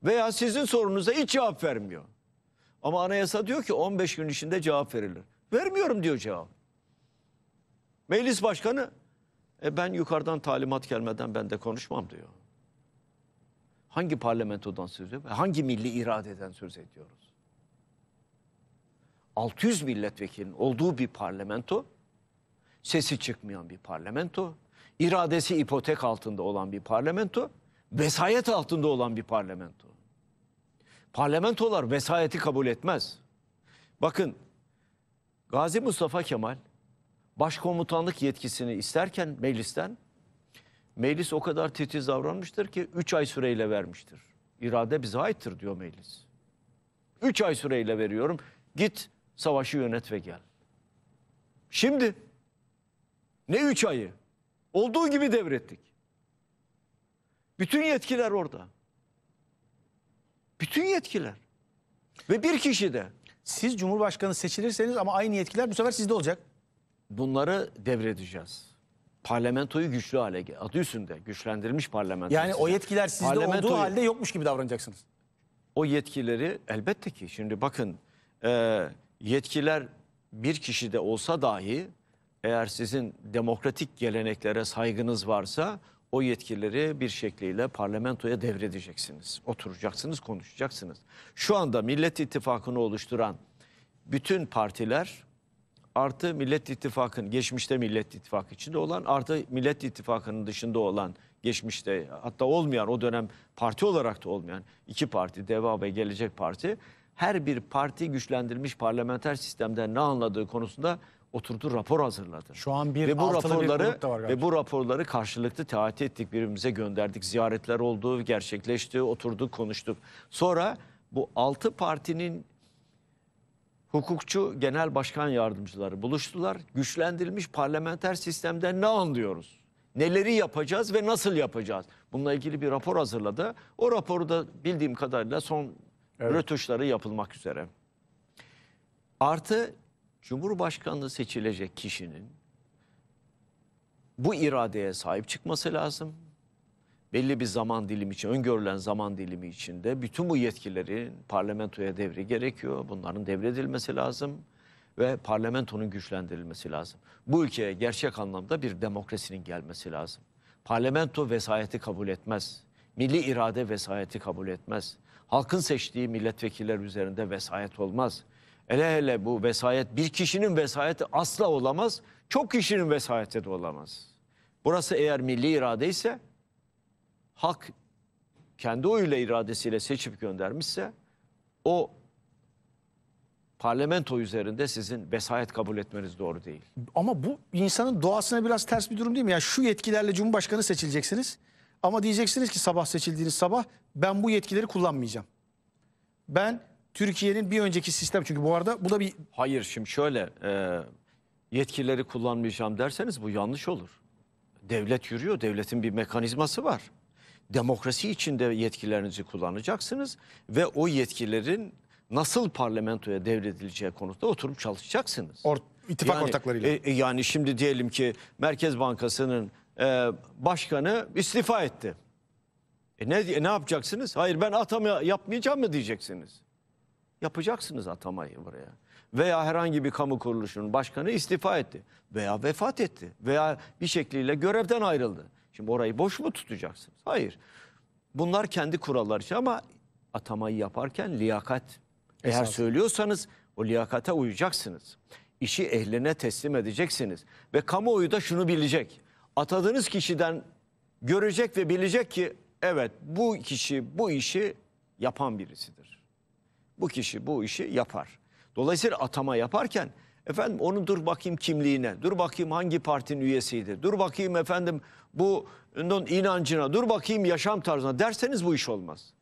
Veya sizin sorunuza hiç cevap vermiyor. Ama anayasa diyor ki 15 gün içinde cevap verilir. Vermiyorum diyor cevap. Meclis başkanı e ben yukarıdan talimat gelmeden ben de konuşmam diyor. Hangi parlamentodan söz ediyor? Hangi milli iradeden söz ediyoruz? 600 milletvekilinin olduğu bir parlamento, sesi çıkmayan bir parlamento, iradesi ipotek altında olan bir parlamento, vesayet altında olan bir parlamento. Parlamentolar vesayeti kabul etmez. Bakın Gazi Mustafa Kemal başkomutanlık yetkisini isterken meclisten meclis o kadar titiz davranmıştır ki 3 ay süreyle vermiştir. İrade bize aittir diyor meclis. 3 ay süreyle veriyorum. Git savaşı yönet ve gel. Şimdi ne 3 ayı? Olduğu gibi devrettik. Bütün yetkiler orada. Bütün yetkiler. Ve bir kişi de. Siz Cumhurbaşkanı seçilirseniz ama aynı yetkiler bu sefer sizde olacak. Bunları devredeceğiz. Parlamentoyu güçlü hale gel. Adı üstünde güçlendirilmiş parlamento. Yani size. o yetkiler sizde parlamentoyu, olduğu halde yokmuş gibi davranacaksınız. O yetkileri elbette ki şimdi bakın e, yetkiler bir kişi de olsa dahi eğer sizin demokratik geleneklere saygınız varsa o yetkileri bir şekliyle parlamentoya devredeceksiniz. Oturacaksınız, konuşacaksınız. Şu anda Millet İttifakı'nı oluşturan bütün partiler artı Millet İttifakı'nın geçmişte Millet İttifakı içinde olan artı Millet İttifakı'nın dışında olan geçmişte hatta olmayan o dönem parti olarak da olmayan iki parti Deva ve Gelecek Parti her bir parti güçlendirilmiş parlamenter sistemden ne anladığı konusunda oturdu rapor hazırladı. Şu an bir ve bu raporları bir var ve bu raporları karşılıklı taat ettik, birbirimize gönderdik. Ziyaretler oldu, gerçekleşti, oturduk, konuştuk. Sonra bu altı partinin hukukçu genel başkan yardımcıları buluştular. Güçlendirilmiş parlamenter sistemden ne anlıyoruz? Neleri yapacağız ve nasıl yapacağız? Bununla ilgili bir rapor hazırladı. O raporu da bildiğim kadarıyla son evet. rötuşları yapılmak üzere. Artı Cumhurbaşkanlığı seçilecek kişinin bu iradeye sahip çıkması lazım. Belli bir zaman dilimi için, öngörülen zaman dilimi içinde bütün bu yetkilerin parlamentoya devri gerekiyor. Bunların devredilmesi lazım ve parlamentonun güçlendirilmesi lazım. Bu ülkeye gerçek anlamda bir demokrasinin gelmesi lazım. Parlamento vesayeti kabul etmez. Milli irade vesayeti kabul etmez. Halkın seçtiği milletvekiller üzerinde vesayet olmaz. Hele hele bu vesayet bir kişinin vesayeti asla olamaz. Çok kişinin vesayeti de olamaz. Burası eğer milli irade ise halk kendi oyuyla iradesiyle seçip göndermişse o parlamento üzerinde sizin vesayet kabul etmeniz doğru değil. Ama bu insanın doğasına biraz ters bir durum değil mi? Yani şu yetkilerle Cumhurbaşkanı seçileceksiniz ama diyeceksiniz ki sabah seçildiğiniz sabah ben bu yetkileri kullanmayacağım. Ben Türkiye'nin bir önceki sistem çünkü bu arada bu da bir... Hayır şimdi şöyle e, yetkileri kullanmayacağım derseniz bu yanlış olur. Devlet yürüyor, devletin bir mekanizması var. Demokrasi içinde yetkilerinizi kullanacaksınız ve o yetkilerin nasıl parlamentoya devredileceği konusunda oturup çalışacaksınız. Or ittifak yani, ortaklarıyla. E, e yani şimdi diyelim ki Merkez Bankası'nın e, başkanı istifa etti. E ne, ne yapacaksınız? Hayır ben atama yapmayacağım mı diyeceksiniz. Yapacaksınız atamayı buraya. Veya herhangi bir kamu kuruluşunun başkanı istifa etti. Veya vefat etti. Veya bir şekliyle görevden ayrıldı. Şimdi orayı boş mu tutacaksınız? Hayır. Bunlar kendi kurallar için ama atamayı yaparken liyakat. Eğer söylüyorsanız o liyakata uyacaksınız. İşi ehline teslim edeceksiniz. Ve kamuoyu da şunu bilecek. Atadığınız kişiden görecek ve bilecek ki evet bu kişi bu işi yapan birisidir bu kişi bu işi yapar. Dolayısıyla atama yaparken efendim onu dur bakayım kimliğine, dur bakayım hangi partinin üyesiydi, dur bakayım efendim bu inancına, dur bakayım yaşam tarzına derseniz bu iş olmaz.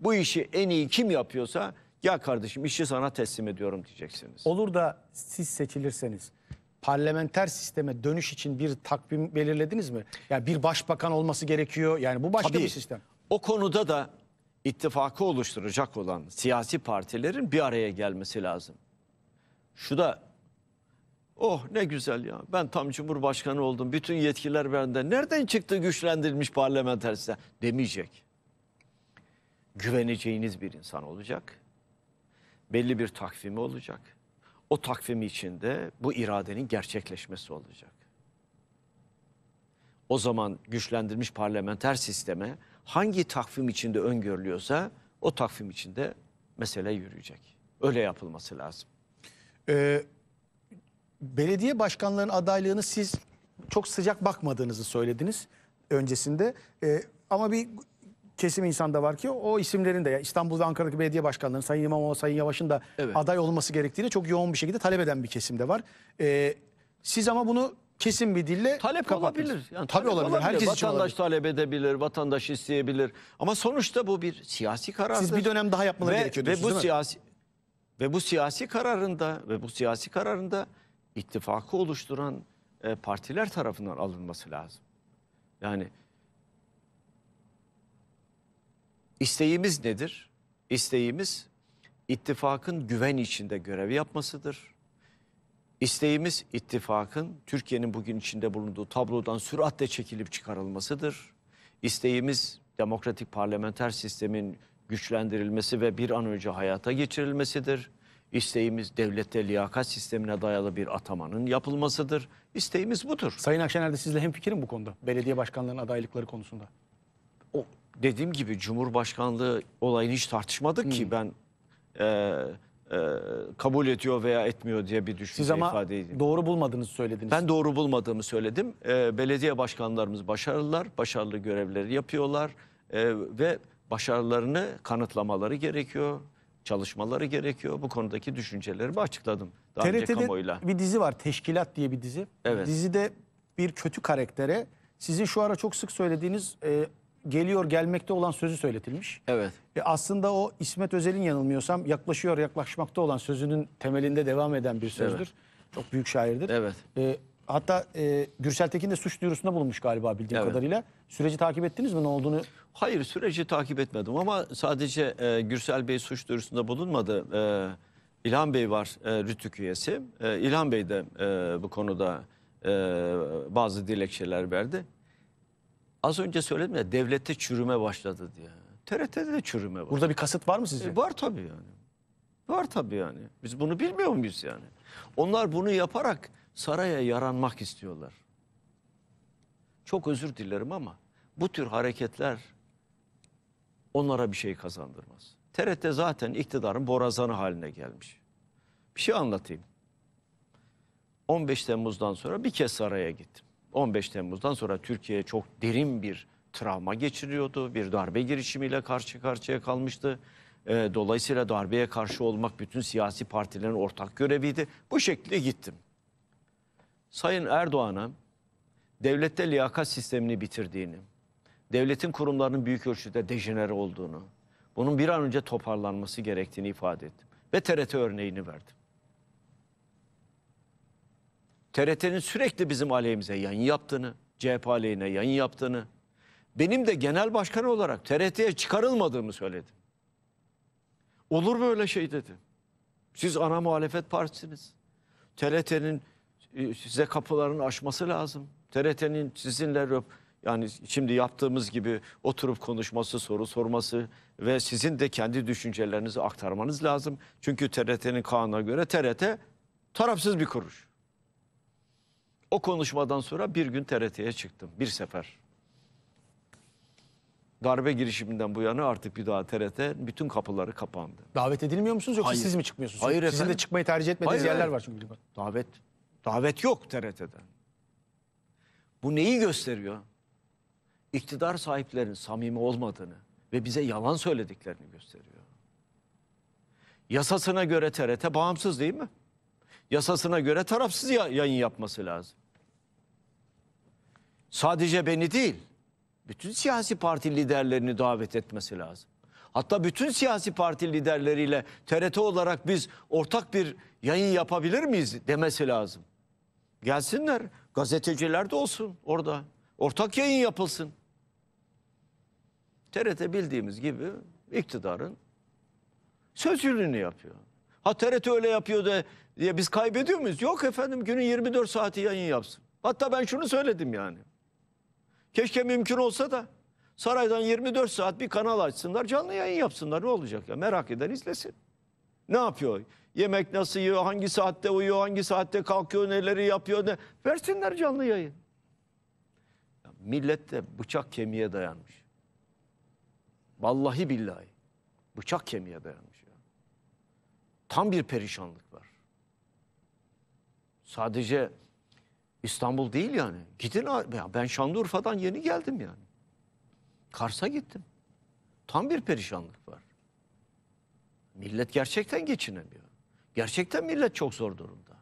Bu işi en iyi kim yapıyorsa ya kardeşim işi sana teslim ediyorum diyeceksiniz. Olur da siz seçilirseniz parlamenter sisteme dönüş için bir takvim belirlediniz mi? Yani bir başbakan olması gerekiyor. Yani bu başka Tabii, bir sistem. O konuda da ittifakı oluşturacak olan siyasi partilerin bir araya gelmesi lazım. Şu da oh ne güzel ya ben tam cumhurbaşkanı oldum bütün yetkiler bende nereden çıktı güçlendirilmiş parlamenter size demeyecek. Güveneceğiniz bir insan olacak. Belli bir takvimi olacak. O takvim içinde bu iradenin gerçekleşmesi olacak. O zaman güçlendirilmiş parlamenter sisteme hangi takvim içinde öngörülüyorsa o takvim içinde mesele yürüyecek. Öyle yapılması lazım. Ee, belediye başkanlarının adaylığını siz çok sıcak bakmadığınızı söylediniz öncesinde. Ee, ama bir kesim insan da var ki o isimlerin de yani ve Ankara'daki belediye başkanlarının Sayın İmamoğlu, Sayın Yavaş'ın da evet. aday olması gerektiğini çok yoğun bir şekilde talep eden bir kesim de var. Ee, siz ama bunu kesin bir dille talep kapatır. olabilir. Yani Tabii talep olabilir. olabilir. Herkes vatandaş için talep edebilir, vatandaş isteyebilir. Ama sonuçta bu bir siyasi karar Siz bir dönem daha yapmaları ve, gerekiyor ve bu siyasi ve bu siyasi kararında ve bu siyasi kararında ittifakı oluşturan e, partiler tarafından alınması lazım. Yani isteğimiz nedir? İsteğimiz ittifakın güven içinde görev yapmasıdır İsteğimiz ittifakın Türkiye'nin bugün içinde bulunduğu tablodan süratle çekilip çıkarılmasıdır. İsteğimiz demokratik parlamenter sistemin güçlendirilmesi ve bir an önce hayata geçirilmesidir. İsteğimiz devlette liyakat sistemine dayalı bir atamanın yapılmasıdır. İsteğimiz budur. Sayın Akşener de sizle hemfikirim bu konuda. Belediye başkanlarının adaylıkları konusunda. O dediğim gibi Cumhurbaşkanlığı olayını hiç tartışmadık hmm. ki ben e, e, kabul ediyor veya etmiyor diye bir düşünce Siz ama ifade edeyim. doğru bulmadığınızı söylediniz. Ben doğru bulmadığımı söyledim. E, belediye başkanlarımız başarılılar, başarılı görevleri yapıyorlar e, ve başarılarını kanıtlamaları gerekiyor, çalışmaları gerekiyor. Bu konudaki düşüncelerimi açıkladım daha önce bir dizi var, Teşkilat diye bir dizi. Evet. Dizide bir kötü karaktere sizin şu ara çok sık söylediğiniz e, geliyor gelmekte olan sözü söyletilmiş. Evet. E aslında o İsmet Özel'in yanılmıyorsam yaklaşıyor yaklaşmakta olan sözünün temelinde devam eden bir sözdür. Evet. Çok büyük şairdir. Evet. E, hatta e, Gürsel Tekin de suç duyurusunda bulunmuş galiba bildiğim evet. kadarıyla. Süreci takip ettiniz mi ne olduğunu? Hayır süreci takip etmedim ama sadece e, Gürsel Bey suç duyurusunda bulunmadı. E, İlhan Bey var e, RTÜK üyesi. E, İlhan Bey de e, bu konuda e, bazı dilekçeler verdi. Az önce söyledim ya devlette çürüme başladı diye. TRT'de de çürüme var. Burada bir kasıt var mı sizce? E, var tabii yani. Var tabii yani. Biz bunu bilmiyor muyuz yani? Onlar bunu yaparak saraya yaranmak istiyorlar. Çok özür dilerim ama bu tür hareketler onlara bir şey kazandırmaz. TRT zaten iktidarın borazanı haline gelmiş. Bir şey anlatayım. 15 Temmuz'dan sonra bir kez saraya gittim. 15 Temmuz'dan sonra Türkiye çok derin bir travma geçiriyordu. Bir darbe girişimiyle karşı karşıya kalmıştı. Ee, dolayısıyla darbeye karşı olmak bütün siyasi partilerin ortak göreviydi. Bu şekilde gittim. Sayın Erdoğan'a devlette liyakat sistemini bitirdiğini, devletin kurumlarının büyük ölçüde dejenere olduğunu, bunun bir an önce toparlanması gerektiğini ifade ettim. Ve TRT örneğini verdim. TRT'nin sürekli bizim aleyhimize yayın yaptığını, CHP aleyhine yayın yaptığını, benim de genel başkan olarak TRT'ye çıkarılmadığımı söyledi. Olur mu öyle şey dedi. Siz ana muhalefet partisiniz. TRT'nin e, size kapılarını açması lazım. TRT'nin sizinle yani şimdi yaptığımız gibi oturup konuşması, soru sorması ve sizin de kendi düşüncelerinizi aktarmanız lazım. Çünkü TRT'nin kanuna göre TRT tarafsız bir kuruluş. O konuşmadan sonra bir gün TRT'ye çıktım. Bir sefer. Darbe girişiminden bu yana artık bir daha TRT bütün kapıları kapandı. Davet edilmiyor musunuz yoksa Hayır. siz mi çıkmıyorsunuz? Hayır Sizin efendim. de çıkmayı tercih etmediğiniz Hayır, yerler var çünkü. Davet davet yok TRT'den. Bu neyi gösteriyor? İktidar sahiplerin samimi olmadığını ve bize yalan söylediklerini gösteriyor. Yasasına göre TRT bağımsız değil mi? Yasasına göre tarafsız yayın yapması lazım. Sadece beni değil, bütün siyasi parti liderlerini davet etmesi lazım. Hatta bütün siyasi parti liderleriyle TRT olarak biz ortak bir yayın yapabilir miyiz demesi lazım. Gelsinler, gazeteciler de olsun orada. Ortak yayın yapılsın. TRT bildiğimiz gibi iktidarın sözcülüğünü yapıyor. Ha TRT öyle yapıyor da diye biz kaybediyor muyuz? Yok efendim günün 24 saati yayın yapsın. Hatta ben şunu söyledim yani. Keşke mümkün olsa da saraydan 24 saat bir kanal açsınlar, canlı yayın yapsınlar. Ne olacak ya? Merak eden izlesin. Ne yapıyor? Yemek nasıl yiyor, hangi saatte uyuyor, hangi saatte kalkıyor, neleri yapıyor. Ne? Versinler canlı yayın. Ya millet de bıçak kemiğe dayanmış. Vallahi billahi. Bıçak kemiğe dayanmış. Ya. Tam bir perişanlık var. Sadece İstanbul değil yani. Gidin ya ben Şanlıurfa'dan yeni geldim yani. Kars'a gittim. Tam bir perişanlık var. Millet gerçekten geçinemiyor. Gerçekten millet çok zor durumda.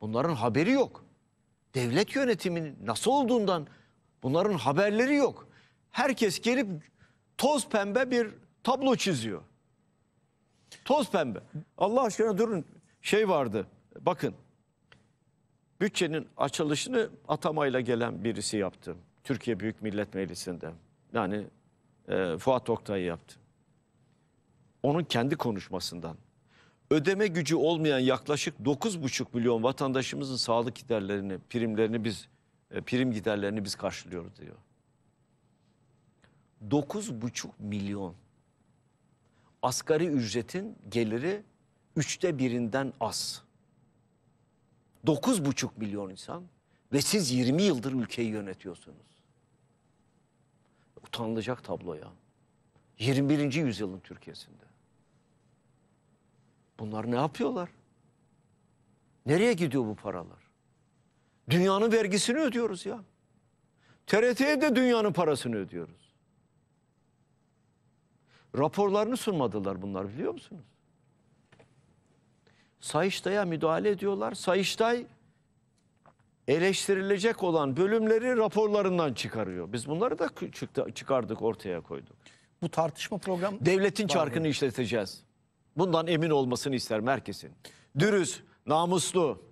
Bunların haberi yok. Devlet yönetiminin nasıl olduğundan bunların haberleri yok. Herkes gelip toz pembe bir tablo çiziyor. Toz pembe. Allah aşkına durun. Şey vardı. Bakın bütçenin açılışını atamayla gelen birisi yaptı. Türkiye Büyük Millet Meclisi'nde. Yani e, Fuat Oktay yaptı. Onun kendi konuşmasından. Ödeme gücü olmayan yaklaşık 9,5 milyon vatandaşımızın sağlık giderlerini, primlerini biz e, prim giderlerini biz karşılıyoruz diyor. 9,5 milyon. Asgari ücretin geliri üçte birinden az. 9,5 milyon insan ve siz 20 yıldır ülkeyi yönetiyorsunuz. Utanılacak tablo ya. 21. yüzyılın Türkiye'sinde. Bunlar ne yapıyorlar? Nereye gidiyor bu paralar? Dünyanın vergisini ödüyoruz ya. TRT'ye de dünyanın parasını ödüyoruz. Raporlarını sunmadılar bunlar biliyor musunuz? Sayıştay'a müdahale ediyorlar. Sayıştay eleştirilecek olan bölümleri raporlarından çıkarıyor. Biz bunları da çıkardık ortaya koyduk. Bu tartışma program devletin çarkını mı? işleteceğiz. Bundan emin olmasını ister merkezin. Dürüst, namuslu,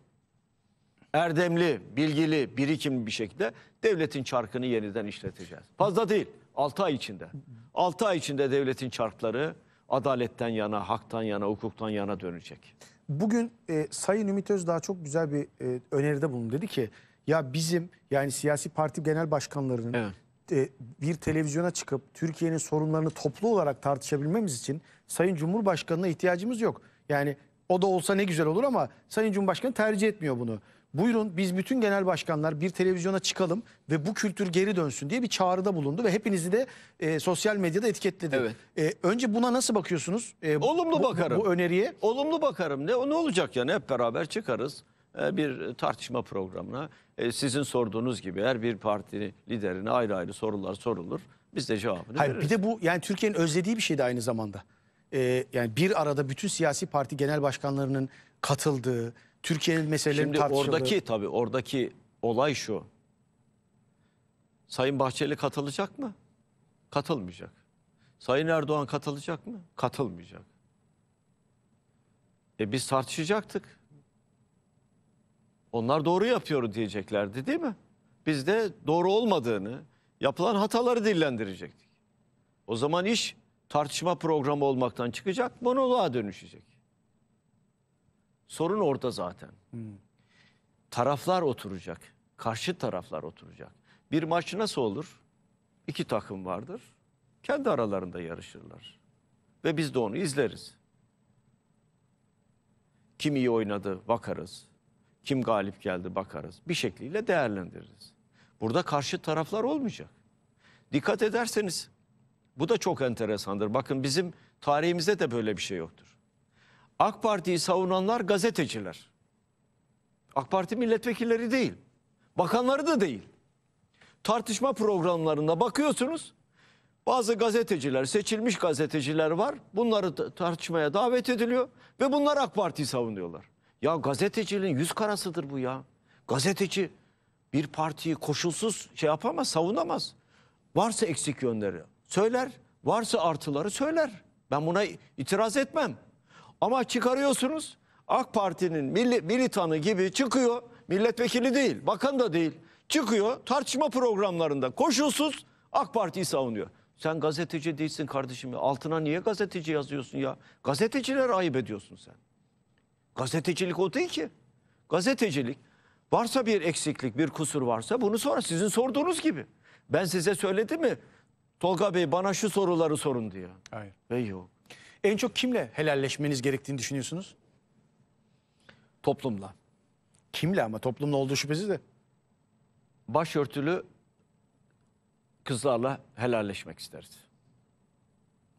erdemli, bilgili, birikimli bir şekilde devletin çarkını yeniden işleteceğiz. Fazla değil, 6 ay içinde. 6 ay içinde devletin çarkları adaletten yana, haktan yana, hukuktan yana dönecek. Bugün e, Sayın Ümit daha çok güzel bir e, öneride bulundu. Dedi ki ya bizim yani siyasi parti genel başkanlarının evet. e, bir televizyona çıkıp Türkiye'nin sorunlarını toplu olarak tartışabilmemiz için Sayın Cumhurbaşkanı'na ihtiyacımız yok. Yani o da olsa ne güzel olur ama Sayın Cumhurbaşkanı tercih etmiyor bunu buyurun biz bütün genel başkanlar bir televizyona çıkalım ve bu kültür geri dönsün diye bir çağrıda bulundu ve hepinizi de e, sosyal medyada etiketledi. Evet. E, önce buna nasıl bakıyorsunuz? E, Olumlu bu, bakarım. Bu, öneriye. Olumlu bakarım. Ne, ne olacak yani hep beraber çıkarız e, bir tartışma programına e, sizin sorduğunuz gibi her bir partinin liderine ayrı ayrı sorular sorulur. Biz de cevabını Hayır, veririz. Bir de bu yani Türkiye'nin özlediği bir şey de aynı zamanda. Ee, yani bir arada bütün siyasi parti genel başkanlarının katıldığı, Türkiye'nin meselelerini Şimdi tartışıldı. oradaki tabii oradaki olay şu. Sayın Bahçeli katılacak mı? Katılmayacak. Sayın Erdoğan katılacak mı? Katılmayacak. E biz tartışacaktık. Onlar doğru yapıyor diyeceklerdi değil mi? Biz de doğru olmadığını, yapılan hataları dillendirecektik. O zaman iş tartışma programı olmaktan çıkacak, monoloğa dönüşecek. Sorun orada zaten. Hmm. Taraflar oturacak. Karşı taraflar oturacak. Bir maç nasıl olur? İki takım vardır. Kendi aralarında yarışırlar. Ve biz de onu izleriz. Kim iyi oynadı bakarız. Kim galip geldi bakarız. Bir şekliyle değerlendiririz. Burada karşı taraflar olmayacak. Dikkat ederseniz bu da çok enteresandır. Bakın bizim tarihimizde de böyle bir şey yoktur. AK Parti'yi savunanlar gazeteciler. AK Parti milletvekilleri değil. Bakanları da değil. Tartışma programlarında bakıyorsunuz. Bazı gazeteciler, seçilmiş gazeteciler var. Bunları tartışmaya davet ediliyor ve bunlar AK Parti'yi savunuyorlar. Ya gazeteciliğin yüz karasıdır bu ya. Gazeteci bir partiyi koşulsuz şey yapamaz, savunamaz. Varsa eksik yönleri söyler, varsa artıları söyler. Ben buna itiraz etmem. Ama çıkarıyorsunuz AK Parti'nin militanı gibi çıkıyor. Milletvekili değil, bakan da değil. Çıkıyor tartışma programlarında koşulsuz AK Parti'yi savunuyor. Sen gazeteci değilsin kardeşim. Altına niye gazeteci yazıyorsun ya? Gazetecilere ayıp ediyorsun sen. Gazetecilik o değil ki. Gazetecilik varsa bir eksiklik, bir kusur varsa bunu sonra sizin sorduğunuz gibi. Ben size söyledim mi? Tolga Bey bana şu soruları sorun diye. Hayır. Ve yok. En çok kimle helalleşmeniz gerektiğini düşünüyorsunuz? Toplumla. Kimle ama toplumla olduğu şüphesiz de. Başörtülü kızlarla helalleşmek isteriz.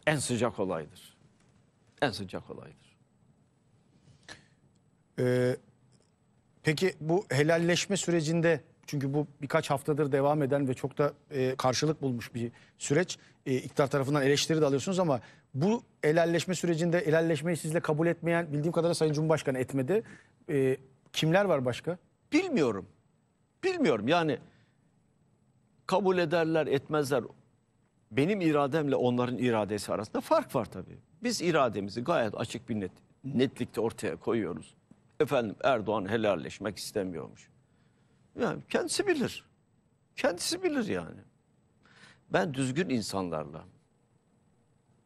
En sıcak olaydır. En sıcak olaydır. Ee, peki bu helalleşme sürecinde çünkü bu birkaç haftadır devam eden ve çok da e, karşılık bulmuş bir süreç. E, iktidar tarafından eleştiri de alıyorsunuz ama bu helalleşme sürecinde helalleşmeyi sizle kabul etmeyen bildiğim kadarıyla Sayın Cumhurbaşkanı etmedi. E, kimler var başka? Bilmiyorum. Bilmiyorum yani kabul ederler etmezler. Benim irademle onların iradesi arasında fark var tabii. Biz irademizi gayet açık bir net, netlikte ortaya koyuyoruz. Efendim Erdoğan helalleşmek istemiyormuş. Yani kendisi bilir. Kendisi bilir yani. Ben düzgün insanlarla,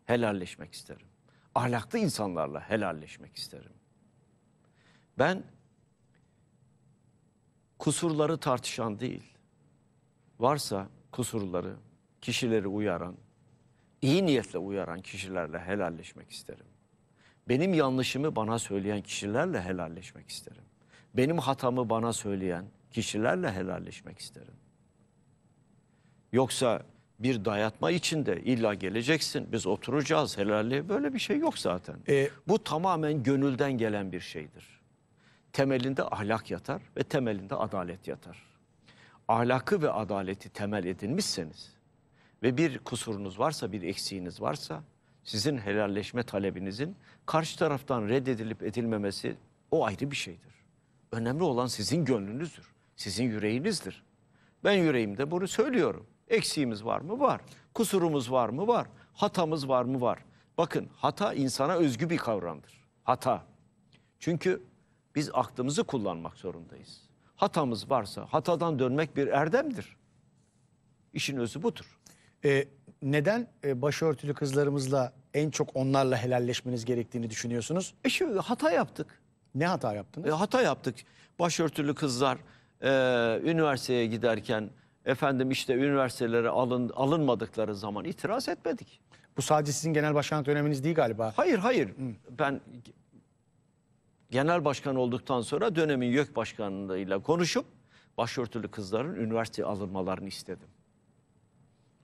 helalleşmek isterim. Ahlaklı insanlarla helalleşmek isterim. Ben kusurları tartışan değil, varsa kusurları, kişileri uyaran, iyi niyetle uyaran kişilerle helalleşmek isterim. Benim yanlışımı bana söyleyen kişilerle helalleşmek isterim. Benim hatamı bana söyleyen kişilerle helalleşmek isterim. Yoksa bir dayatma içinde illa geleceksin biz oturacağız helalli böyle bir şey yok zaten. Ee, Bu tamamen gönülden gelen bir şeydir. Temelinde ahlak yatar ve temelinde adalet yatar. Ahlakı ve adaleti temel edinmişseniz ve bir kusurunuz varsa bir eksiğiniz varsa sizin helalleşme talebinizin karşı taraftan reddedilip edilmemesi o ayrı bir şeydir. Önemli olan sizin gönlünüzdür, sizin yüreğinizdir. Ben yüreğimde bunu söylüyorum. Eksiğimiz var mı? Var. Kusurumuz var mı? Var. Hatamız var mı? Var. Bakın hata insana özgü bir kavramdır. Hata. Çünkü biz aklımızı kullanmak zorundayız. Hatamız varsa hatadan dönmek bir erdemdir. İşin özü budur. Ee, neden e, başörtülü kızlarımızla en çok onlarla helalleşmeniz gerektiğini düşünüyorsunuz? E şimdi hata yaptık. Ne hata yaptınız? E, hata yaptık. Başörtülü kızlar e, üniversiteye giderken efendim işte üniversitelere alın, alınmadıkları zaman itiraz etmedik. Bu sadece sizin genel başkanlık döneminiz değil galiba. Hayır hayır Hı. ben genel başkan olduktan sonra dönemin YÖK başkanlığıyla konuşup başörtülü kızların üniversite alınmalarını istedim.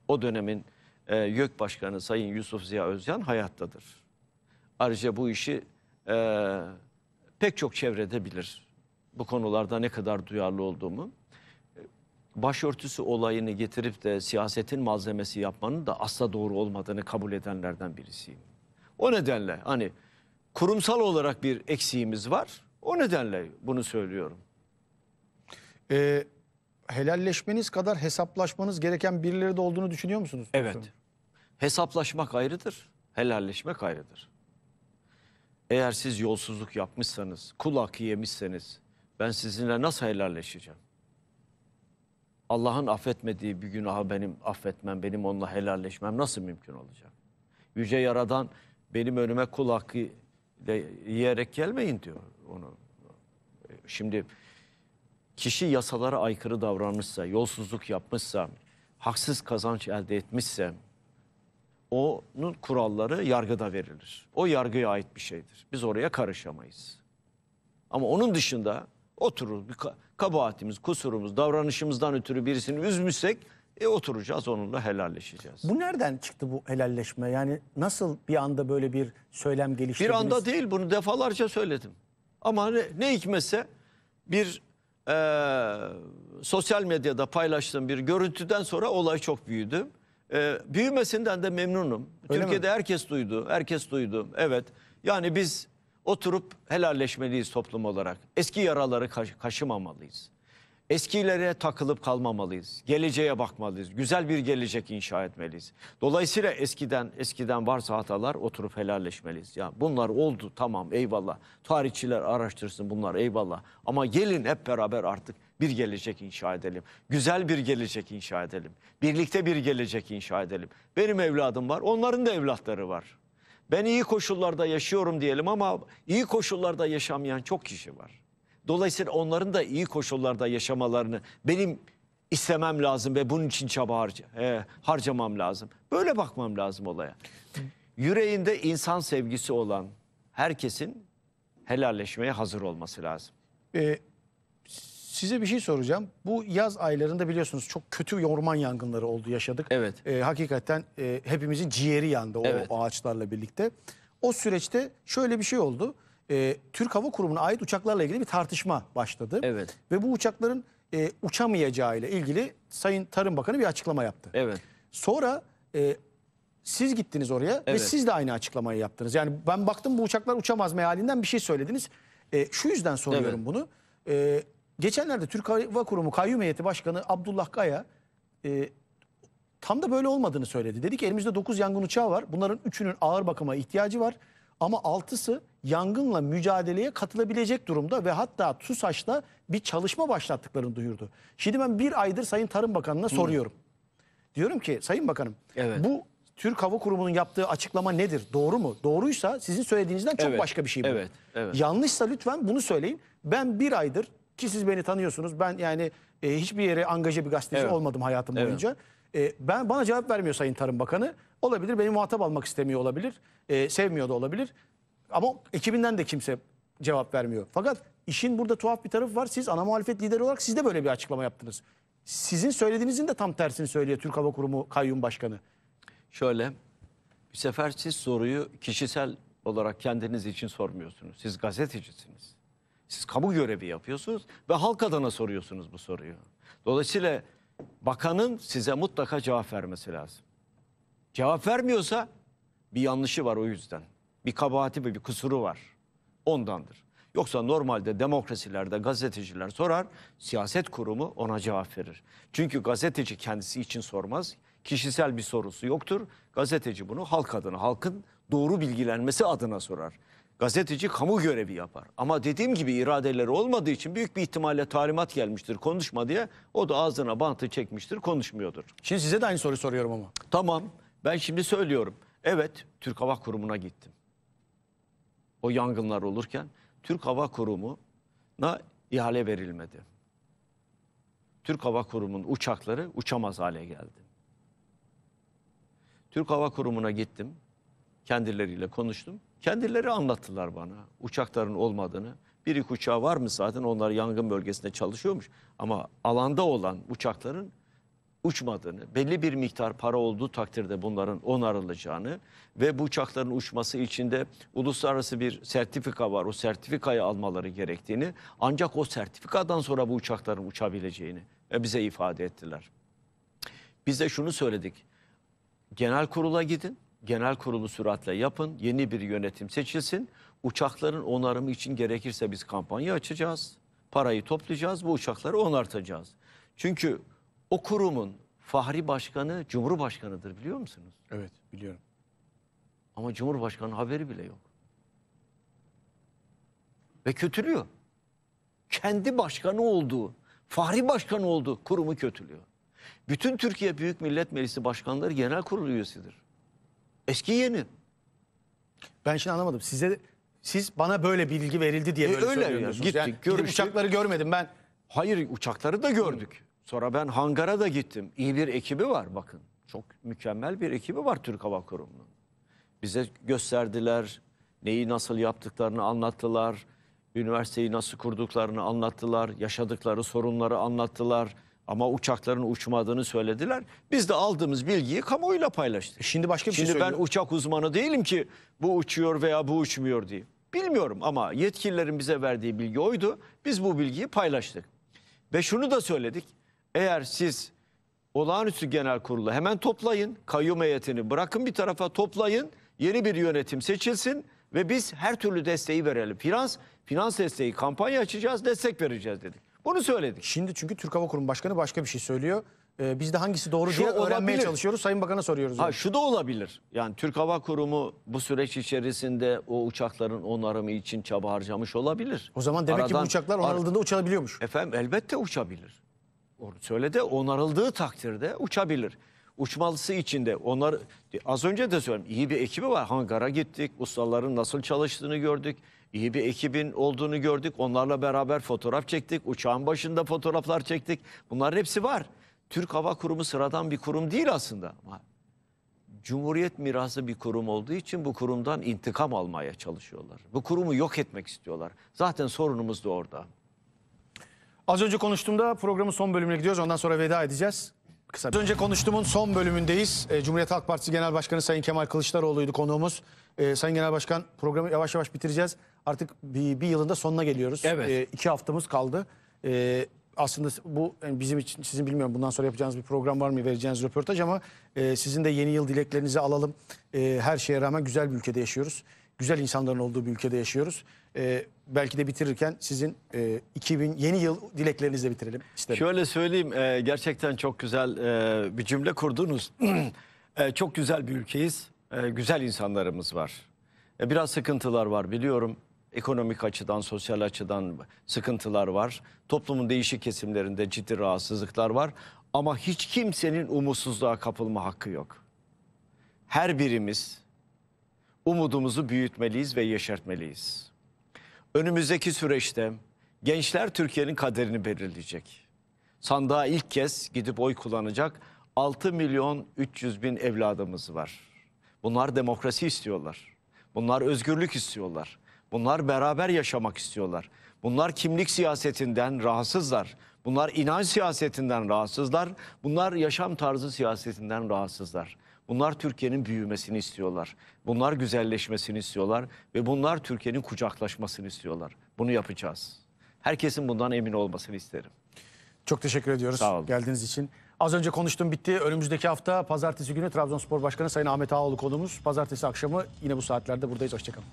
O dönemin e, YÖK başkanı Sayın Yusuf Ziya Özcan hayattadır. Ayrıca bu işi e, pek çok çevrede bilir bu konularda ne kadar duyarlı olduğumu başörtüsü olayını getirip de siyasetin malzemesi yapmanın da asla doğru olmadığını kabul edenlerden birisiyim. O nedenle hani kurumsal olarak bir eksiğimiz var. O nedenle bunu söylüyorum. Ee, helalleşmeniz kadar hesaplaşmanız gereken birileri de olduğunu düşünüyor musunuz? Evet. Hesaplaşmak ayrıdır, helalleşmek ayrıdır. Eğer siz yolsuzluk yapmışsanız, kulak yemişseniz ben sizinle nasıl helalleşeceğim? Allah'ın affetmediği bir günahı benim affetmem, benim onunla helalleşmem nasıl mümkün olacak? Yüce Yaradan benim önüme kul hakkı yiyerek gelmeyin diyor onu. Şimdi kişi yasalara aykırı davranmışsa, yolsuzluk yapmışsa, haksız kazanç elde etmişse onun kuralları yargıda verilir. O yargıya ait bir şeydir. Biz oraya karışamayız. Ama onun dışında oturur bir kabahatimiz, kusurumuz, davranışımızdan ötürü birisini üzmüşsek e, oturacağız onunla helalleşeceğiz. Bu nereden çıktı bu helalleşme? Yani nasıl bir anda böyle bir söylem gelişti. Bir anda değil bunu defalarca söyledim. Ama ne, ne hikmetse bir e, sosyal medyada paylaştığım bir görüntüden sonra olay çok büyüdü. E, büyümesinden de memnunum. Öyle Türkiye'de mi? herkes duydu, herkes duydu. Evet yani biz Oturup helalleşmeliyiz toplum olarak. Eski yaraları kaş kaşımamalıyız. Eskilere takılıp kalmamalıyız. Geleceğe bakmalıyız. Güzel bir gelecek inşa etmeliyiz. Dolayısıyla eskiden eskiden varsa hatalar oturup helalleşmeliyiz. Ya bunlar oldu tamam eyvallah. Tarihçiler araştırsın bunlar eyvallah. Ama gelin hep beraber artık bir gelecek inşa edelim. Güzel bir gelecek inşa edelim. Birlikte bir gelecek inşa edelim. Benim evladım var, onların da evlatları var. Ben iyi koşullarda yaşıyorum diyelim ama iyi koşullarda yaşamayan çok kişi var. Dolayısıyla onların da iyi koşullarda yaşamalarını benim istemem lazım ve bunun için çaba harca, e, harcamam lazım. Böyle bakmam lazım olaya. Yüreğinde insan sevgisi olan herkesin helalleşmeye hazır olması lazım. Ee, Size bir şey soracağım. Bu yaz aylarında biliyorsunuz çok kötü orman yangınları oldu yaşadık. Evet. E, hakikaten e, hepimizin ciğeri yandı o, Evet. o ağaçlarla birlikte. O süreçte şöyle bir şey oldu. E, Türk Hava Kurumu'na ait uçaklarla ilgili bir tartışma başladı. Evet. Ve bu uçakların e, uçamayacağı ile ilgili Sayın Tarım Bakanı bir açıklama yaptı. Evet. Sonra e, siz gittiniz oraya ve siz de aynı açıklamayı yaptınız. Yani ben baktım bu uçaklar uçamaz mealinden bir şey söylediniz. E, şu yüzden soruyorum Evet. bunu. E, Geçenlerde Türk Hava Kurumu Kayyum Heyeti Başkanı Abdullah Kaya e, tam da böyle olmadığını söyledi. Dedi ki elimizde 9 yangın uçağı var. Bunların 3'ünün ağır bakıma ihtiyacı var. Ama 6'sı yangınla mücadeleye katılabilecek durumda ve hatta TUSAŞ'ta bir çalışma başlattıklarını duyurdu. Şimdi ben bir aydır Sayın Tarım Bakanı'na soruyorum. Diyorum ki Sayın Bakanım Evet. bu Türk Hava Kurumu'nun yaptığı açıklama nedir? Doğru mu? Doğruysa sizin söylediğinizden çok Evet, başka bir şey bu. evet, evet. Yanlışsa lütfen bunu söyleyin. Ben bir aydır ki siz beni tanıyorsunuz. Ben yani e, hiçbir yere angaje bir gazeteci Evet. olmadım hayatım Evet. boyunca. E, ben Bana cevap vermiyor Sayın Tarım Bakanı. Olabilir beni muhatap almak istemiyor olabilir. E, sevmiyor da olabilir. Ama ekibinden de kimse cevap vermiyor. Fakat işin burada tuhaf bir tarafı var. Siz ana muhalefet lideri olarak siz de böyle bir açıklama yaptınız. Sizin söylediğinizin de tam tersini söylüyor Türk Hava Kurumu Kayyum Başkanı. Şöyle, bir sefer siz soruyu kişisel olarak kendiniz için sormuyorsunuz. Siz gazetecisiniz. Siz kamu görevi yapıyorsunuz ve halk adına soruyorsunuz bu soruyu. Dolayısıyla bakanın size mutlaka cevap vermesi lazım. Cevap vermiyorsa bir yanlışı var o yüzden. Bir kabahati ve bir kusuru var. Ondandır. Yoksa normalde demokrasilerde gazeteciler sorar, siyaset kurumu ona cevap verir. Çünkü gazeteci kendisi için sormaz, kişisel bir sorusu yoktur. Gazeteci bunu halk adına, halkın doğru bilgilenmesi adına sorar gazeteci kamu görevi yapar. Ama dediğim gibi iradeleri olmadığı için büyük bir ihtimalle talimat gelmiştir konuşma diye. O da ağzına bantı çekmiştir konuşmuyordur. Şimdi size de aynı soru soruyorum ama. Tamam ben şimdi söylüyorum. Evet Türk Hava Kurumu'na gittim. O yangınlar olurken Türk Hava Kurumu'na ihale verilmedi. Türk Hava Kurumu'nun uçakları uçamaz hale geldi. Türk Hava Kurumu'na gittim. Kendileriyle konuştum. Kendileri anlattılar bana uçakların olmadığını. Bir iki uçağı var mı zaten onlar yangın bölgesinde çalışıyormuş. Ama alanda olan uçakların uçmadığını, belli bir miktar para olduğu takdirde bunların onarılacağını ve bu uçakların uçması içinde uluslararası bir sertifika var. O sertifikayı almaları gerektiğini ancak o sertifikadan sonra bu uçakların uçabileceğini e, bize ifade ettiler. Biz de şunu söyledik. Genel kurula gidin genel kurulu süratle yapın. Yeni bir yönetim seçilsin. Uçakların onarımı için gerekirse biz kampanya açacağız. Parayı toplayacağız. Bu uçakları onartacağız. Çünkü o kurumun fahri başkanı Cumhurbaşkanı'dır biliyor musunuz? Evet biliyorum. Ama Cumhurbaşkanı haberi bile yok. Ve kötülüyor. Kendi başkanı olduğu, fahri başkanı olduğu kurumu kötülüyor. Bütün Türkiye Büyük Millet Meclisi Başkanları Genel Kurulu üyesidir. Eski yeni. Ben şimdi anlamadım. Size siz bana böyle bilgi verildi diye E, böyle öyle söylüyorsunuz. yani. Gittik, gidip uçakları görmedim ben. Hayır uçakları da gördük. Sonra ben hangara da gittim. İyi bir ekibi var bakın. Çok mükemmel bir ekibi var Türk Hava Kurumu'nun. Bize gösterdiler, neyi nasıl yaptıklarını anlattılar. Üniversiteyi nasıl kurduklarını anlattılar. Yaşadıkları sorunları anlattılar. Ama uçakların uçmadığını söylediler. Biz de aldığımız bilgiyi kamuoyuyla paylaştık. E şimdi başka bir şey Şimdi şey söylüyor. ben uçak uzmanı değilim ki bu uçuyor veya bu uçmuyor diye. Bilmiyorum ama yetkililerin bize verdiği bilgi oydu. Biz bu bilgiyi paylaştık. Ve şunu da söyledik. Eğer siz olağanüstü genel kurulu hemen toplayın. Kayyum heyetini bırakın bir tarafa toplayın. Yeni bir yönetim seçilsin ve biz her türlü desteği verelim. Finans, finans desteği, kampanya açacağız, destek vereceğiz dedik. Bunu söyledik. Şimdi çünkü Türk Hava Kurumu Başkanı başka bir şey söylüyor. Ee, biz de hangisi doğru şu diye olabilir. öğrenmeye çalışıyoruz. Sayın Bakan'a soruyoruz. Ha, yani. şu da olabilir. Yani Türk Hava Kurumu bu süreç içerisinde o uçakların onarımı için çaba harcamış olabilir. O zaman demek Aradan, ki bu uçaklar onarıldığında uçabiliyormuş. Efendim elbette uçabilir. Söyle de onarıldığı takdirde uçabilir. Uçmalısı içinde onlar az önce de söyledim iyi bir ekibi var. Hangara gittik, ustaların nasıl çalıştığını gördük iyi bir ekibin olduğunu gördük. Onlarla beraber fotoğraf çektik. Uçağın başında fotoğraflar çektik. Bunların hepsi var. Türk Hava Kurumu sıradan bir kurum değil aslında. Ama Cumhuriyet mirası bir kurum olduğu için bu kurumdan intikam almaya çalışıyorlar. Bu kurumu yok etmek istiyorlar. Zaten sorunumuz da orada. Az önce konuştuğumda programın son bölümüne gidiyoruz. Ondan sonra veda edeceğiz. Kısa Az önce konuştuğumun son bölümündeyiz. Ee, Cumhuriyet Halk Partisi Genel Başkanı Sayın Kemal Kılıçdaroğlu'ydu konuğumuz. Ee, Sayın Genel Başkan programı yavaş yavaş bitireceğiz artık bir, bir yılın da sonuna geliyoruz. Evet. E, iki haftamız kaldı. E, aslında bu yani bizim için sizin bilmiyorum bundan sonra yapacağınız bir program var mı vereceğiniz röportaj ama e, sizin de yeni yıl dileklerinizi alalım. E, her şeye rağmen güzel bir ülkede yaşıyoruz. Güzel insanların olduğu bir ülkede yaşıyoruz. E, belki de bitirirken sizin e, 2000 yeni yıl dileklerinizle bitirelim isterim. Şöyle söyleyeyim e, gerçekten çok güzel e, bir cümle kurdunuz. <clears throat> e, çok güzel bir ülkeyiz. E, güzel insanlarımız var. E, biraz sıkıntılar var biliyorum. Ekonomik açıdan, sosyal açıdan sıkıntılar var. Toplumun değişik kesimlerinde ciddi rahatsızlıklar var. Ama hiç kimsenin umutsuzluğa kapılma hakkı yok. Her birimiz umudumuzu büyütmeliyiz ve yeşertmeliyiz. Önümüzdeki süreçte gençler Türkiye'nin kaderini belirleyecek. Sandığa ilk kez gidip oy kullanacak 6 milyon 300 bin evladımız var. Bunlar demokrasi istiyorlar. Bunlar özgürlük istiyorlar. Bunlar beraber yaşamak istiyorlar. Bunlar kimlik siyasetinden rahatsızlar. Bunlar inanç siyasetinden rahatsızlar. Bunlar yaşam tarzı siyasetinden rahatsızlar. Bunlar Türkiye'nin büyümesini istiyorlar. Bunlar güzelleşmesini istiyorlar ve bunlar Türkiye'nin kucaklaşmasını istiyorlar. Bunu yapacağız. Herkesin bundan emin olmasını isterim. Çok teşekkür ediyoruz Sağ olun. geldiğiniz için. Az önce konuştum bitti. Önümüzdeki hafta pazartesi günü Trabzonspor Başkanı Sayın Ahmet Ağaoğlu konuğumuz. Pazartesi akşamı yine bu saatlerde buradayız. Hoşçakalın.